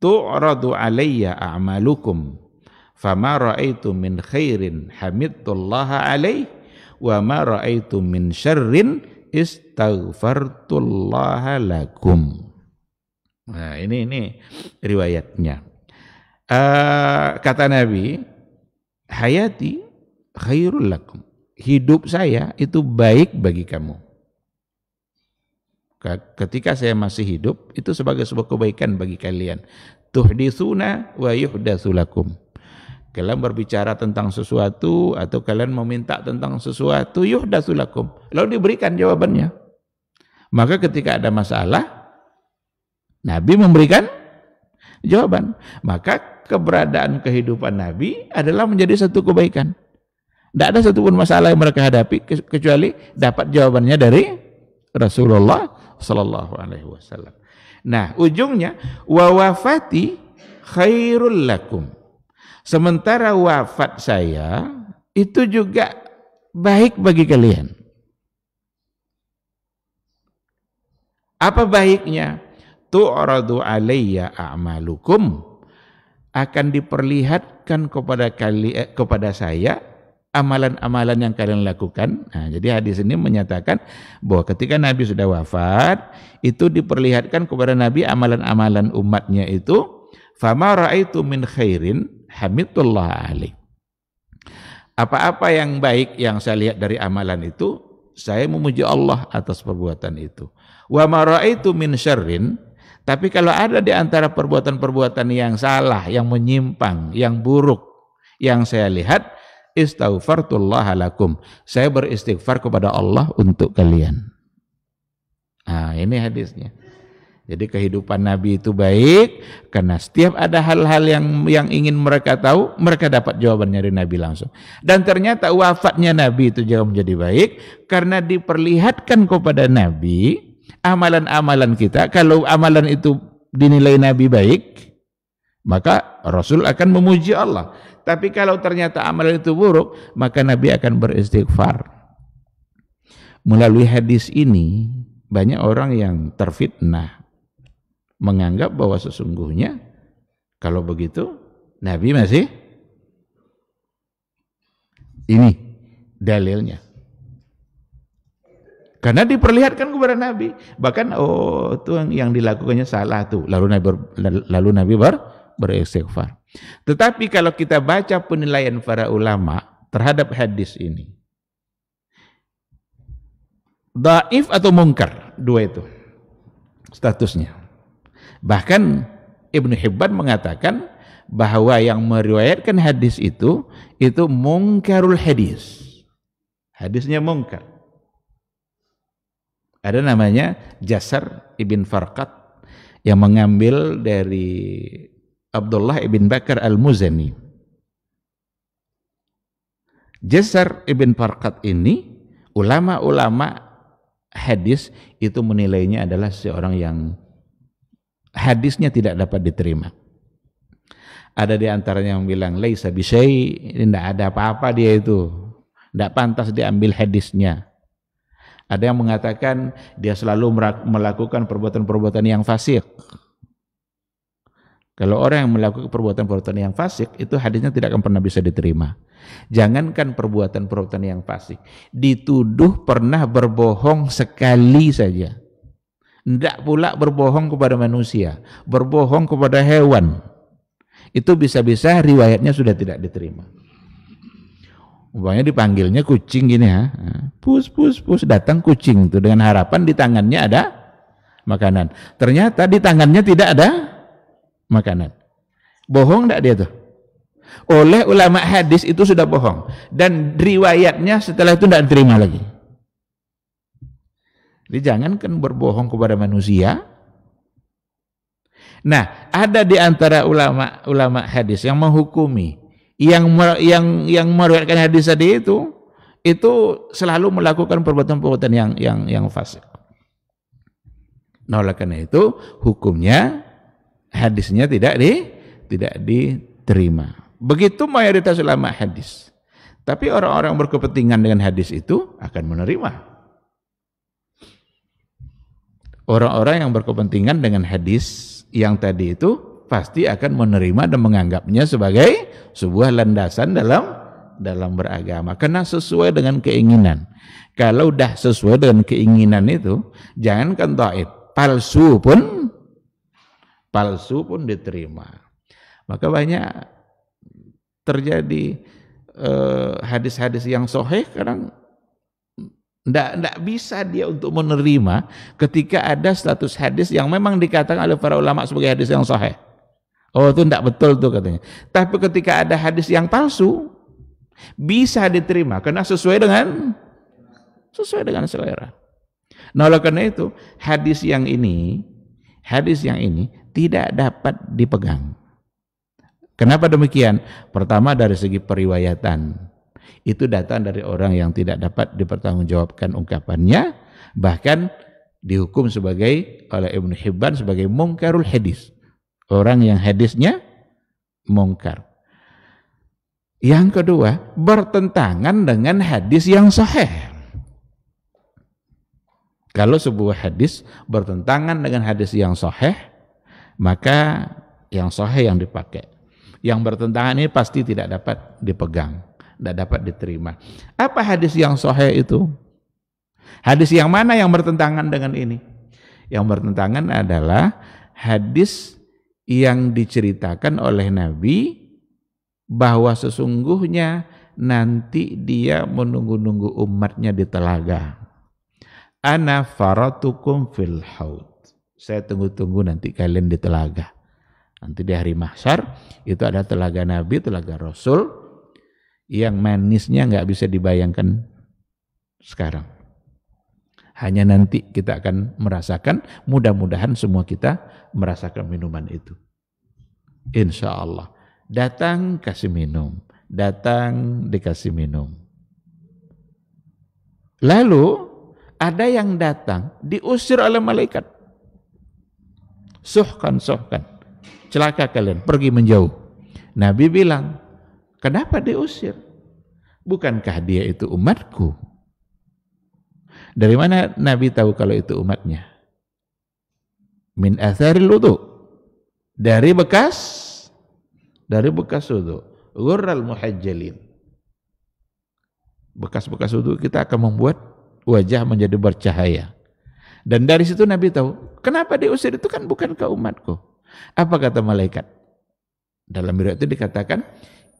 [SPEAKER 1] tu'radu alayya a'malukum fama ra'aitu min khairin hamidtullaha alaih wa ma ra'aitu min syarrin istaghfartullaha lakum nah ini ini riwayatnya uh, kata Nabi hayati khairul lakum. Hidup saya itu baik bagi kamu. Ketika saya masih hidup, itu sebagai sebuah kebaikan bagi kalian. Tuhdisuna wa yuhdatsulakum. Kalian berbicara tentang sesuatu atau kalian meminta tentang sesuatu, yuhdatsulakum. Lalu diberikan jawabannya. Maka ketika ada masalah, Nabi memberikan jawaban. Maka keberadaan kehidupan Nabi adalah menjadi satu kebaikan. Tidak ada satupun masalah yang mereka hadapi kecuali dapat jawabannya dari Rasulullah Sallallahu Alaihi Wasallam. Nah, ujungnya wafati khairul lakum. Sementara wafat saya itu juga baik bagi kalian. Apa baiknya? Tu'radu alayya a'malukum akan diperlihatkan kepada kali eh, kepada saya amalan-amalan yang kalian lakukan. Nah, jadi hadis ini menyatakan bahwa ketika Nabi sudah wafat, itu diperlihatkan kepada Nabi amalan-amalan umatnya itu fama raaitu min khairin hamidullah alaih. Apa-apa yang baik yang saya lihat dari amalan itu, saya memuji Allah atas perbuatan itu. Wa ma raaitu min syarrin tapi kalau ada di antara perbuatan-perbuatan yang salah, yang menyimpang, yang buruk, yang saya lihat, istaghfartullah lakum. Saya beristighfar kepada Allah untuk kalian. Nah, ini hadisnya. Jadi kehidupan Nabi itu baik karena setiap ada hal-hal yang yang ingin mereka tahu, mereka dapat jawabannya dari Nabi langsung. Dan ternyata wafatnya Nabi itu juga menjadi baik karena diperlihatkan kepada Nabi amalan-amalan kita kalau amalan itu dinilai Nabi baik maka Rasul akan memuji Allah tapi kalau ternyata amalan itu buruk maka Nabi akan beristighfar melalui hadis ini banyak orang yang terfitnah menganggap bahwa sesungguhnya kalau begitu Nabi masih ini dalilnya karena diperlihatkan kepada Nabi, bahkan oh Tuhan yang dilakukannya salah tuh. Lalu Nabi ber, lalu Nabi ber, beristighfar. Tetapi kalau kita baca penilaian para ulama terhadap hadis ini, daif atau mungkar dua itu statusnya. Bahkan Ibnu Hibban mengatakan bahwa yang meriwayatkan hadis itu itu mungkarul hadis. Hadisnya mungkar ada namanya Jasar ibn Farqat yang mengambil dari Abdullah ibn Bakar al-Muzani. Jasar ibn Farqat ini ulama-ulama hadis itu menilainya adalah seorang yang hadisnya tidak dapat diterima. Ada di antaranya yang bilang laisa bisyai, ini tidak ada apa-apa dia itu. Tidak pantas diambil hadisnya. Ada yang mengatakan dia selalu melakukan perbuatan-perbuatan yang fasik. Kalau orang yang melakukan perbuatan-perbuatan yang fasik, itu hadisnya tidak akan pernah bisa diterima. Jangankan perbuatan-perbuatan yang fasik, dituduh pernah berbohong sekali saja. Tidak pula berbohong kepada manusia, berbohong kepada hewan. Itu bisa-bisa riwayatnya sudah tidak diterima umpamanya dipanggilnya kucing gini ya pus pus pus datang kucing itu dengan harapan di tangannya ada makanan ternyata di tangannya tidak ada makanan bohong tidak dia tuh oleh ulama hadis itu sudah bohong dan riwayatnya setelah itu tidak diterima lagi jadi kan berbohong kepada manusia nah ada di antara ulama ulama hadis yang menghukumi yang yang yang meriwayatkan hadis tadi itu itu selalu melakukan perbuatan-perbuatan yang yang yang fasik. Nah, oleh karena itu hukumnya hadisnya tidak di tidak diterima. Begitu mayoritas ulama hadis. Tapi orang-orang berkepentingan dengan hadis itu akan menerima. Orang-orang yang berkepentingan dengan hadis yang tadi itu pasti akan menerima dan menganggapnya sebagai sebuah landasan dalam dalam beragama karena sesuai dengan keinginan. Kalau udah sesuai dengan keinginan itu, jangan taat, palsu pun palsu pun diterima. Maka banyak terjadi eh, hadis-hadis eh, yang soheh kadang ndak ndak bisa dia untuk menerima ketika ada status hadis yang memang dikatakan oleh para ulama sebagai hadis yang soheh. Oh itu tidak betul tuh katanya. Tapi ketika ada hadis yang palsu, bisa diterima karena sesuai dengan sesuai dengan selera. Nah oleh karena itu hadis yang ini, hadis yang ini tidak dapat dipegang. Kenapa demikian? Pertama dari segi periwayatan. Itu datang dari orang yang tidak dapat dipertanggungjawabkan ungkapannya, bahkan dihukum sebagai oleh Ibnu Hibban sebagai mungkarul hadis orang yang hadisnya mungkar. Yang kedua, bertentangan dengan hadis yang sahih. Kalau sebuah hadis bertentangan dengan hadis yang sahih, maka yang sahih yang dipakai. Yang bertentangan ini pasti tidak dapat dipegang, tidak dapat diterima. Apa hadis yang sahih itu? Hadis yang mana yang bertentangan dengan ini? Yang bertentangan adalah hadis yang diceritakan oleh Nabi bahwa sesungguhnya nanti dia menunggu-nunggu umatnya di telaga. Ana faratukum fil haud. Saya tunggu-tunggu nanti kalian di telaga. Nanti di hari mahsyar itu ada telaga Nabi, telaga Rasul yang manisnya nggak bisa dibayangkan sekarang. Hanya nanti kita akan merasakan mudah-mudahan semua kita merasakan minuman itu. Insya Allah. Datang kasih minum. Datang dikasih minum. Lalu ada yang datang diusir oleh malaikat. Suhkan, suhkan. Celaka kalian, pergi menjauh. Nabi bilang, kenapa diusir? Bukankah dia itu umatku? Dari mana Nabi tahu kalau itu umatnya? min atharil wudu dari bekas dari bekas wudu ghurral muhajjalin bekas-bekas wudu kita akan membuat wajah menjadi bercahaya dan dari situ Nabi tahu kenapa diusir itu kan bukan ke umatku apa kata malaikat dalam riwayat itu dikatakan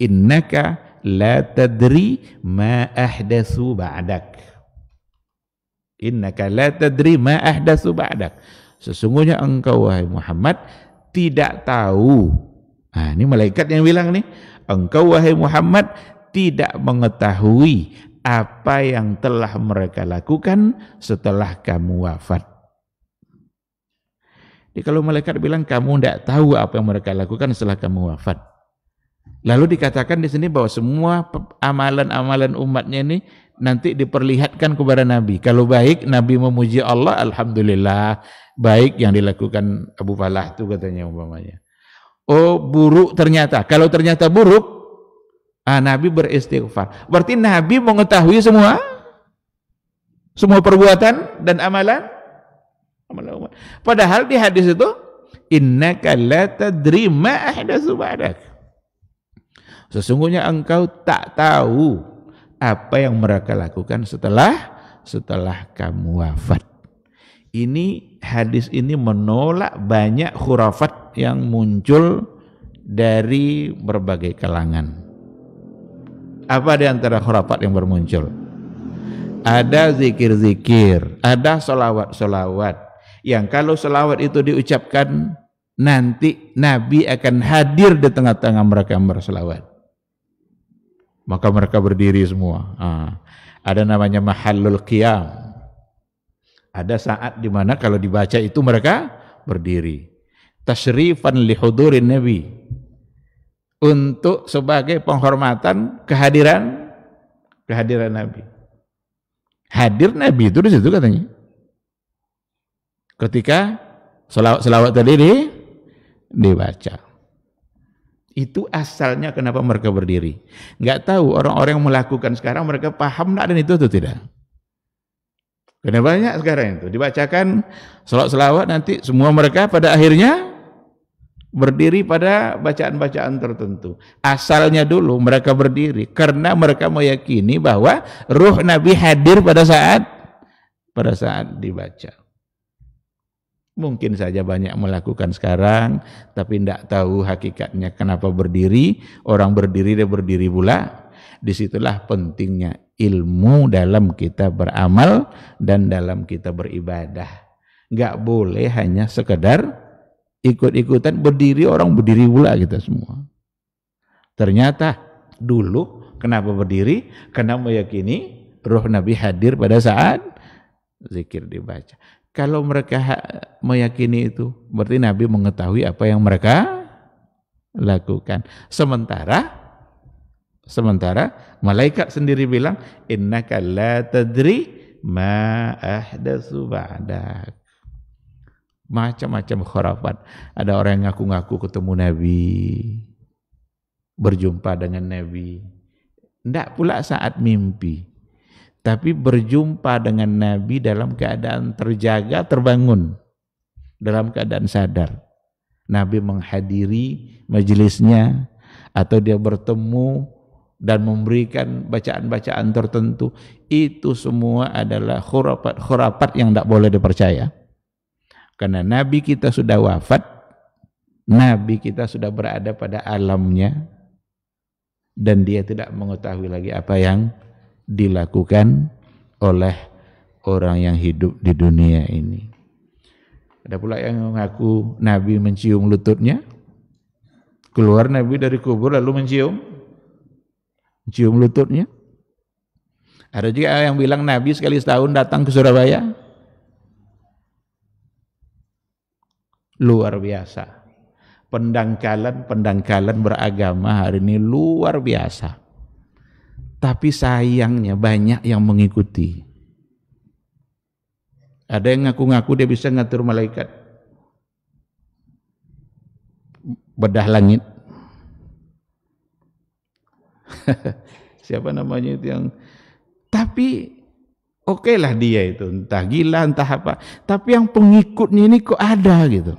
[SPEAKER 1] innaka la tadri ma ahdatsu ba'dak innaka la tadri ma ahdatsu ba'dak Sesungguhnya engkau wahai Muhammad tidak tahu. Nah, ini malaikat yang bilang nih, engkau wahai Muhammad tidak mengetahui apa yang telah mereka lakukan setelah kamu wafat. Jadi kalau malaikat bilang kamu tidak tahu apa yang mereka lakukan setelah kamu wafat. Lalu dikatakan di sini bahwa semua amalan-amalan umatnya ini nanti diperlihatkan kepada Nabi. Kalau baik Nabi memuji Allah, alhamdulillah baik yang dilakukan Abu Falah itu katanya umpamanya. Oh buruk ternyata. Kalau ternyata buruk, ah, Nabi beristighfar. Berarti Nabi mengetahui semua semua perbuatan dan amalan. amalan umat. Padahal di hadis itu inna la tadri ma ahdatsu Sesungguhnya engkau tak tahu apa yang mereka lakukan setelah setelah kamu wafat. Ini hadis ini menolak banyak khurafat yang muncul dari berbagai kalangan. Apa di antara khurafat yang bermuncul? Ada zikir-zikir, ada solawat-solawat. Yang kalau solawat itu diucapkan, nanti Nabi akan hadir di tengah-tengah mereka yang bersolawat. Maka mereka berdiri semua. ada namanya mahallul qiyam. Ada saat di mana kalau dibaca itu mereka berdiri. Tashrifan lihudurin Nabi. Untuk sebagai penghormatan kehadiran kehadiran Nabi. Hadir Nabi itu di situ katanya. Ketika selawat, selawat tadi di, dibaca. Itu asalnya kenapa mereka berdiri. Nggak tahu orang-orang yang melakukan sekarang mereka paham nggak dan itu atau tidak. Karena banyak sekarang itu dibacakan selawat selawat nanti semua mereka pada akhirnya berdiri pada bacaan-bacaan tertentu. Asalnya dulu mereka berdiri karena mereka meyakini bahwa ruh Nabi hadir pada saat pada saat dibaca. Mungkin saja banyak melakukan sekarang, tapi tidak tahu hakikatnya kenapa berdiri. Orang berdiri dia berdiri pula. Disitulah pentingnya ilmu dalam kita beramal dan dalam kita beribadah. Gak boleh hanya sekedar ikut-ikutan berdiri orang berdiri pula kita semua. Ternyata dulu kenapa berdiri? Karena meyakini roh Nabi hadir pada saat zikir dibaca. Kalau mereka meyakini itu, berarti Nabi mengetahui apa yang mereka lakukan. Sementara sementara malaikat sendiri bilang innaka la tadri ma ahdatsu ba'dak. Macam-macam khurafat. Ada orang yang ngaku-ngaku ketemu Nabi, berjumpa dengan Nabi. Tidak pula saat mimpi tapi berjumpa dengan Nabi dalam keadaan terjaga, terbangun, dalam keadaan sadar. Nabi menghadiri majelisnya atau dia bertemu dan memberikan bacaan-bacaan tertentu itu semua adalah khurafat-khurafat yang tidak boleh dipercaya karena Nabi kita sudah wafat Nabi kita sudah berada pada alamnya dan dia tidak mengetahui lagi apa yang dilakukan oleh orang yang hidup di dunia ini. Ada pula yang mengaku Nabi mencium lututnya. Keluar Nabi dari kubur lalu mencium. Mencium lututnya. Ada juga yang bilang Nabi sekali setahun datang ke Surabaya. Luar biasa. Pendangkalan-pendangkalan beragama hari ini luar biasa. Tapi sayangnya banyak yang mengikuti. Ada yang ngaku-ngaku dia bisa ngatur malaikat. Bedah langit. *laughs* Siapa namanya itu yang... Tapi oke okay lah dia itu. Entah gila, entah apa. Tapi yang pengikutnya ini kok ada gitu.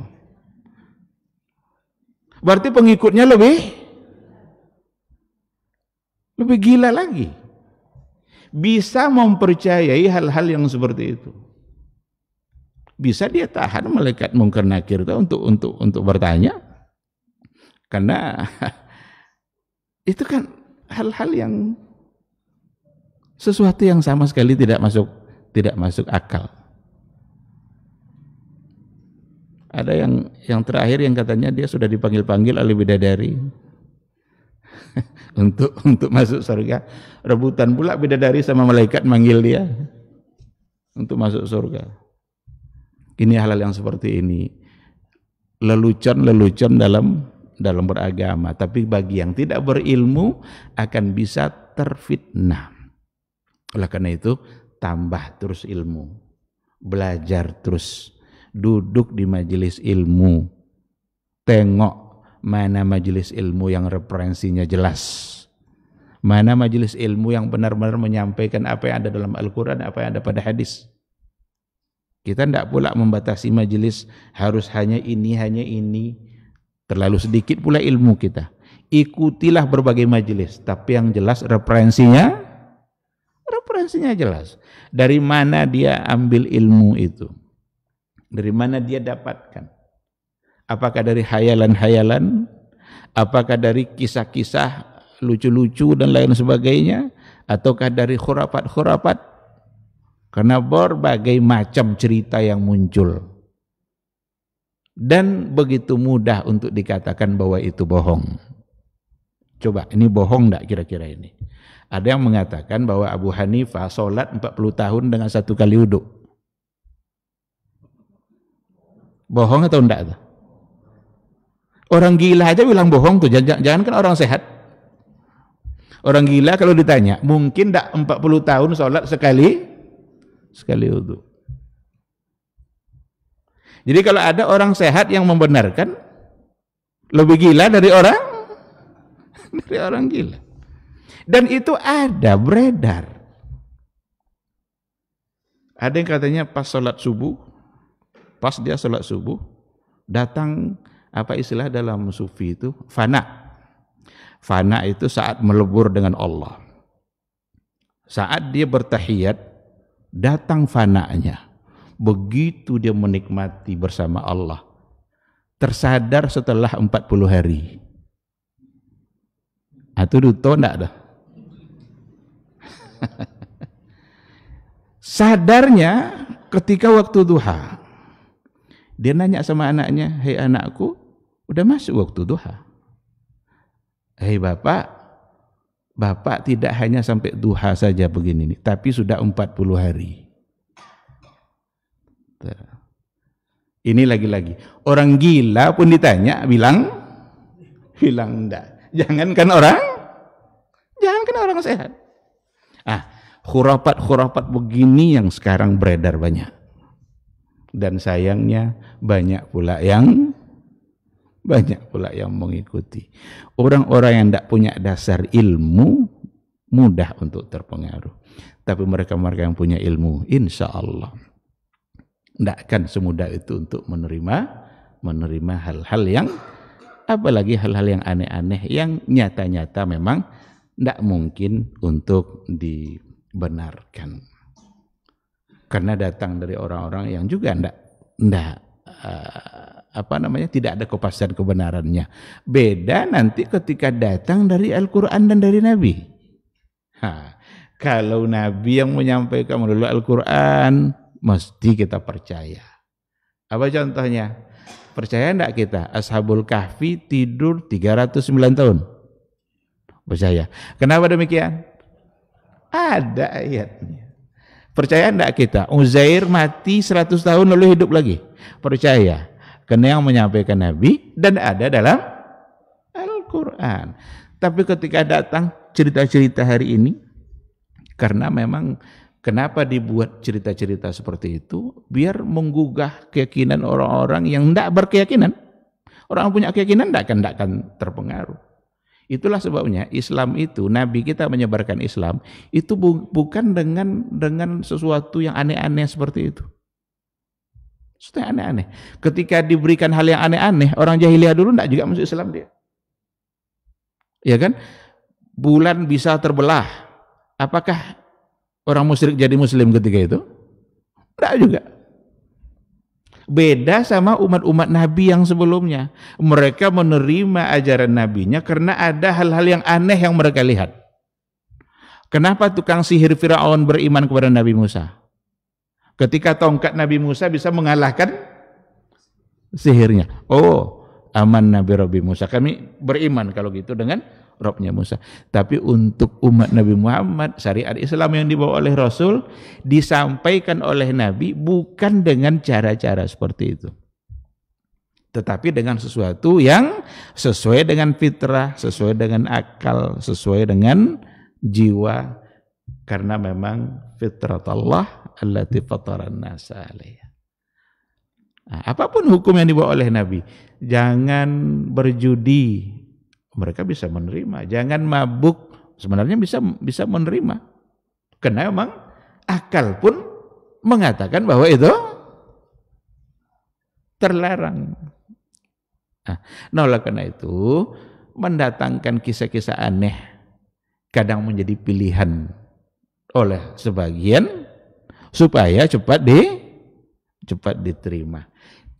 [SPEAKER 1] Berarti pengikutnya lebih lebih gila lagi. Bisa mempercayai hal-hal yang seperti itu. Bisa dia tahan malaikat mungkar nakir itu untuk untuk untuk bertanya. Karena *laughs* itu kan hal-hal yang sesuatu yang sama sekali tidak masuk tidak masuk akal. Ada yang yang terakhir yang katanya dia sudah dipanggil-panggil oleh bidadari *laughs* untuk untuk masuk surga. Rebutan pula beda dari sama malaikat manggil dia untuk masuk surga. Ini halal yang seperti ini. Lelucon-lelucon dalam dalam beragama, tapi bagi yang tidak berilmu akan bisa terfitnah. Oleh karena itu, tambah terus ilmu. Belajar terus. Duduk di majelis ilmu. Tengok mana majelis ilmu yang referensinya jelas. Mana majelis ilmu yang benar-benar menyampaikan apa yang ada dalam Al-Quran, apa yang ada pada hadis. Kita tidak pula membatasi majelis harus hanya ini, hanya ini. Terlalu sedikit pula ilmu kita. Ikutilah berbagai majelis, tapi yang jelas referensinya, referensinya jelas. Dari mana dia ambil ilmu itu? Dari mana dia dapatkan? Apakah dari hayalan-hayalan? Apakah dari kisah-kisah lucu-lucu dan lain sebagainya? Ataukah dari khurafat-khurafat? Karena berbagai macam cerita yang muncul. Dan begitu mudah untuk dikatakan bahwa itu bohong. Coba ini bohong enggak kira-kira ini? Ada yang mengatakan bahwa Abu Hanifah sholat 40 tahun dengan satu kali uduk, Bohong atau enggak? Orang gila aja bilang bohong tuh, jangan, jangan kan orang sehat. Orang gila kalau ditanya, mungkin tidak 40 tahun sholat sekali, sekali itu. Jadi kalau ada orang sehat yang membenarkan, lebih gila dari orang, *laughs* dari orang gila. Dan itu ada, beredar. Ada yang katanya pas sholat subuh, pas dia sholat subuh, datang apa istilah dalam sufi itu fana fana itu saat melebur dengan Allah saat dia bertahiyat datang fananya begitu dia menikmati bersama Allah tersadar setelah 40 hari atau duto enggak dah *laughs* sadarnya ketika waktu duha dia nanya sama anaknya hei anakku Udah masuk waktu duha. Hei Bapak, Bapak tidak hanya sampai duha saja begini nih, tapi sudah 40 hari. Ini lagi-lagi, orang gila pun ditanya bilang bilang enggak. Jangankan orang jangankan orang sehat. Ah, khurafat-khurafat begini yang sekarang beredar banyak. Dan sayangnya banyak pula yang banyak pula yang mengikuti. Orang-orang yang tidak punya dasar ilmu mudah untuk terpengaruh. Tapi mereka-mereka yang punya ilmu, insya Allah tidak akan semudah itu untuk menerima menerima hal-hal yang apalagi hal-hal yang aneh-aneh yang nyata-nyata memang tidak mungkin untuk dibenarkan karena datang dari orang-orang yang juga tidak tidak eh, apa namanya tidak ada kepastian kebenarannya. Beda nanti ketika datang dari Al-Qur'an dan dari Nabi. Ha, kalau Nabi yang menyampaikan melalui Al-Qur'an, mesti kita percaya. Apa contohnya? Percaya enggak kita? Ashabul Kahfi tidur 309 tahun. Percaya. Kenapa demikian? Ada ayatnya. Percaya enggak kita? Uzair mati 100 tahun lalu hidup lagi. Percaya karena yang menyampaikan Nabi dan ada dalam Al-Quran. Tapi ketika datang cerita-cerita hari ini, karena memang kenapa dibuat cerita-cerita seperti itu? Biar menggugah keyakinan orang-orang yang tidak berkeyakinan. Orang punya keyakinan tidak akan, akan terpengaruh. Itulah sebabnya Islam itu, Nabi kita menyebarkan Islam, itu bu bukan dengan dengan sesuatu yang aneh-aneh seperti itu. Sudah aneh-aneh. Ketika diberikan hal yang aneh-aneh, orang jahiliyah dulu tidak juga masuk Islam dia. Ya kan? Bulan bisa terbelah. Apakah orang musyrik jadi muslim ketika itu? Tidak juga. Beda sama umat-umat Nabi yang sebelumnya. Mereka menerima ajaran Nabinya karena ada hal-hal yang aneh yang mereka lihat. Kenapa tukang sihir Firaun beriman kepada Nabi Musa? Ketika tongkat Nabi Musa bisa mengalahkan sihirnya. Oh, aman Nabi Rabbi Musa. Kami beriman kalau gitu dengan Robnya Musa. Tapi untuk umat Nabi Muhammad, syariat Islam yang dibawa oleh Rasul, disampaikan oleh Nabi bukan dengan cara-cara seperti itu. Tetapi dengan sesuatu yang sesuai dengan fitrah, sesuai dengan akal, sesuai dengan jiwa. Karena memang fitrah Allah allati fataran nasa Nah, apapun hukum yang dibawa oleh Nabi, jangan berjudi. Mereka bisa menerima. Jangan mabuk, sebenarnya bisa bisa menerima. Karena memang akal pun mengatakan bahwa itu terlarang. Nah, nah oleh karena itu mendatangkan kisah-kisah aneh kadang menjadi pilihan oleh sebagian supaya cepat di cepat diterima.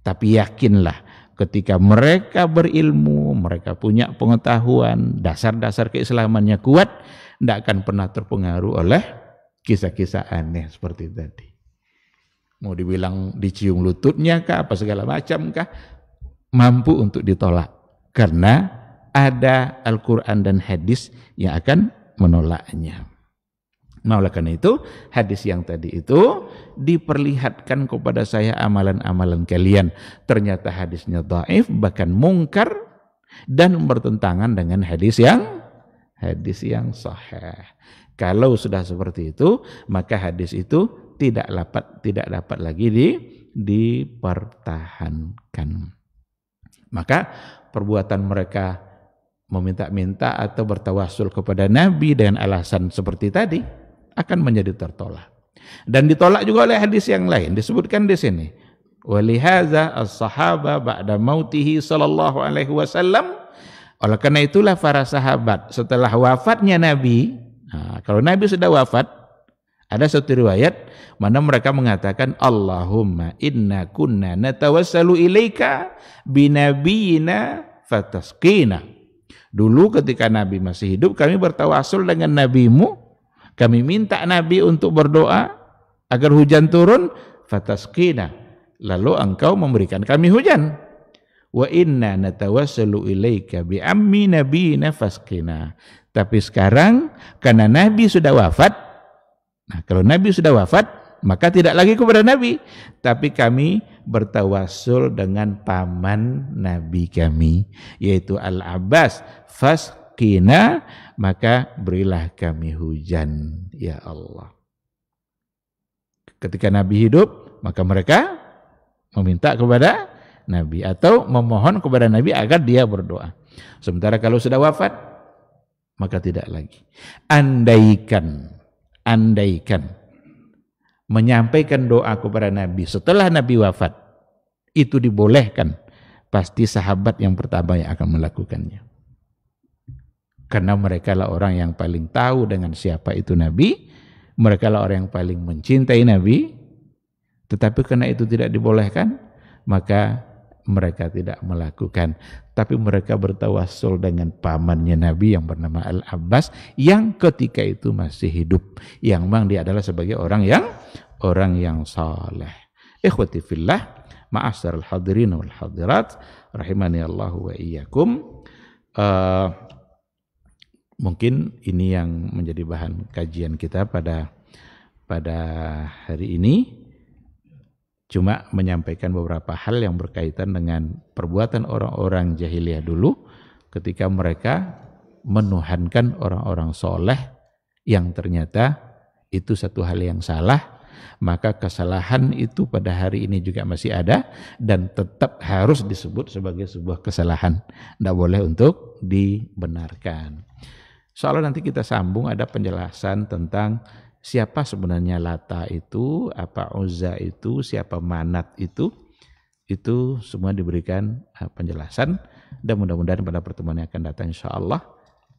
[SPEAKER 1] Tapi yakinlah ketika mereka berilmu, mereka punya pengetahuan, dasar-dasar keislamannya kuat, tidak akan pernah terpengaruh oleh kisah-kisah aneh seperti tadi. Mau dibilang dicium lututnya kah, apa segala macam kah, mampu untuk ditolak. Karena ada Al-Quran dan hadis yang akan menolaknya. Nah, oleh karena itu, hadis yang tadi itu diperlihatkan kepada saya amalan-amalan kalian. Ternyata hadisnya taif, bahkan mungkar dan bertentangan dengan hadis yang hadis yang sahih. Kalau sudah seperti itu, maka hadis itu tidak dapat tidak dapat lagi di dipertahankan. Maka perbuatan mereka meminta-minta atau bertawasul kepada Nabi dengan alasan seperti tadi akan menjadi tertolak. Dan ditolak juga oleh hadis yang lain disebutkan di sini. Walihaza as-sahaba ba'da mautihi sallallahu alaihi wasallam. Oleh karena itulah para sahabat setelah wafatnya Nabi, nah, kalau Nabi sudah wafat, ada satu riwayat mana mereka mengatakan Allahumma inna kunna natawassalu ilaika binabiyina fatasqina. Dulu ketika Nabi masih hidup kami bertawasul dengan nabimu kami minta Nabi untuk berdoa agar hujan turun fataskina. Lalu engkau memberikan kami hujan. Wa inna natawassalu ilaika bi ammi nabiyina faskina. Tapi sekarang karena Nabi sudah wafat, nah kalau Nabi sudah wafat, maka tidak lagi kepada Nabi, tapi kami bertawasul dengan paman Nabi kami yaitu Al Abbas faskina maka berilah kami hujan, ya Allah. Ketika Nabi hidup, maka mereka meminta kepada Nabi atau memohon kepada Nabi agar dia berdoa. Sementara kalau sudah wafat, maka tidak lagi. Andaikan, andaikan menyampaikan doa kepada Nabi setelah Nabi wafat, itu dibolehkan. Pasti sahabat yang pertama yang akan melakukannya. Karena mereka lah orang yang paling tahu dengan siapa itu Nabi, mereka lah orang yang paling mencintai Nabi, tetapi karena itu tidak dibolehkan, maka mereka tidak melakukan. Tapi mereka bertawasul dengan pamannya Nabi yang bernama Al-Abbas yang ketika itu masih hidup. Yang memang dia adalah sebagai orang yang orang yang saleh. Ikhwati fillah, ma'asar al-hadirin wal hadirat, rahimani Allah wa Uh, Mungkin ini yang menjadi bahan kajian kita pada pada hari ini cuma menyampaikan beberapa hal yang berkaitan dengan perbuatan orang-orang jahiliyah dulu ketika mereka menuhankan orang-orang soleh yang ternyata itu satu hal yang salah maka kesalahan itu pada hari ini juga masih ada dan tetap harus disebut sebagai sebuah kesalahan tidak boleh untuk dibenarkan Soalnya nanti kita sambung ada penjelasan tentang siapa sebenarnya Lata itu, apa Uzza itu, siapa Manat itu. Itu semua diberikan eh, penjelasan dan mudah-mudahan pada pertemuan yang akan datang insya Allah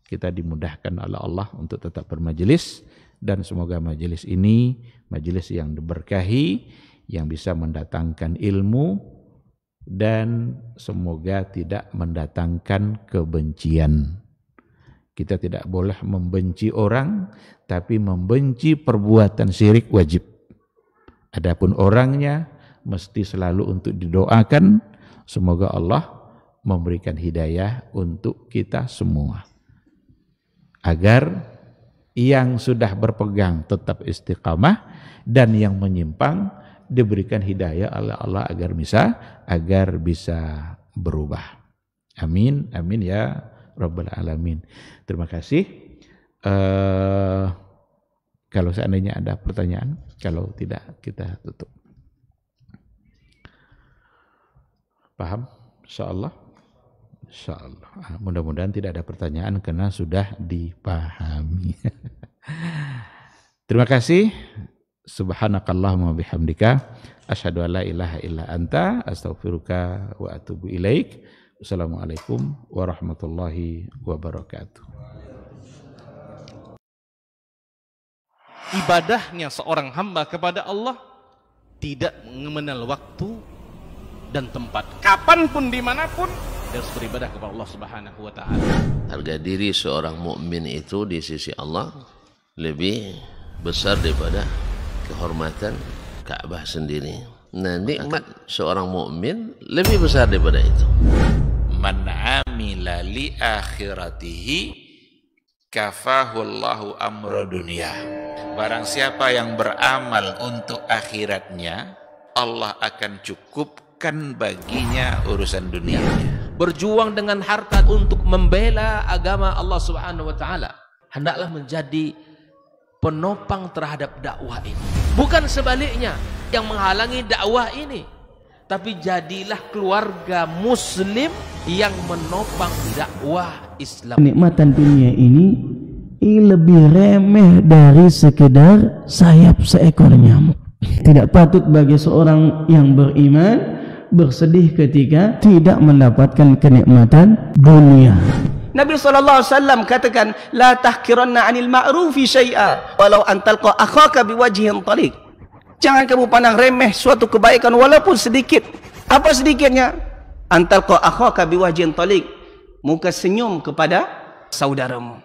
[SPEAKER 1] kita dimudahkan oleh Allah untuk tetap bermajelis dan semoga majelis ini majelis yang diberkahi yang bisa mendatangkan ilmu dan semoga tidak mendatangkan kebencian. Kita tidak boleh membenci orang, tapi membenci perbuatan syirik wajib. Adapun orangnya, mesti selalu untuk didoakan. Semoga Allah memberikan hidayah untuk kita semua. Agar yang sudah berpegang tetap istiqamah dan yang menyimpang diberikan hidayah oleh Allah agar bisa agar bisa berubah. Amin, amin ya Rabbal Alamin. Terima kasih. Uh, kalau seandainya ada pertanyaan, kalau tidak kita tutup. Paham? Insyaallah. Insyaallah. Ah, mudah-mudahan tidak ada pertanyaan karena sudah dipahami. *laughs* Terima kasih. Subhanakallahumma bihamdika asyhadu an la ilaha illa anta astaghfiruka wa atubu ilaik. Assalamualaikum warahmatullahi wabarakatuh. Ibadahnya seorang hamba kepada Allah tidak mengenal waktu dan tempat. Kapanpun dimanapun dia harus beribadah kepada Allah Subhanahu wa taala. Harga diri seorang mukmin itu di sisi Allah lebih besar daripada kehormatan Ka'bah sendiri. Nanti nikmat seorang mukmin lebih besar daripada itu man amila li akhiratihi kafahullahu amra dunia. Barang siapa yang beramal untuk akhiratnya, Allah akan cukupkan baginya urusan dunia. Berjuang dengan harta untuk membela agama Allah Subhanahu wa taala hendaklah menjadi penopang terhadap dakwah ini. Bukan sebaliknya yang menghalangi dakwah ini tapi jadilah keluarga muslim yang menopang dakwah Islam. Kenikmatan dunia ini lebih remeh dari sekedar sayap seekor nyamuk. Tidak patut bagi seorang yang beriman bersedih ketika tidak mendapatkan kenikmatan dunia. Nabi sallallahu alaihi wasallam katakan la tahqiranna 'anil ma'rufi syai'a walau antalqa akhaka biwajhin taliq Jangan kamu pandang remeh suatu kebaikan walaupun sedikit. Apa sedikitnya? Antara kau akhaka biwajin talik. Muka senyum kepada saudaramu.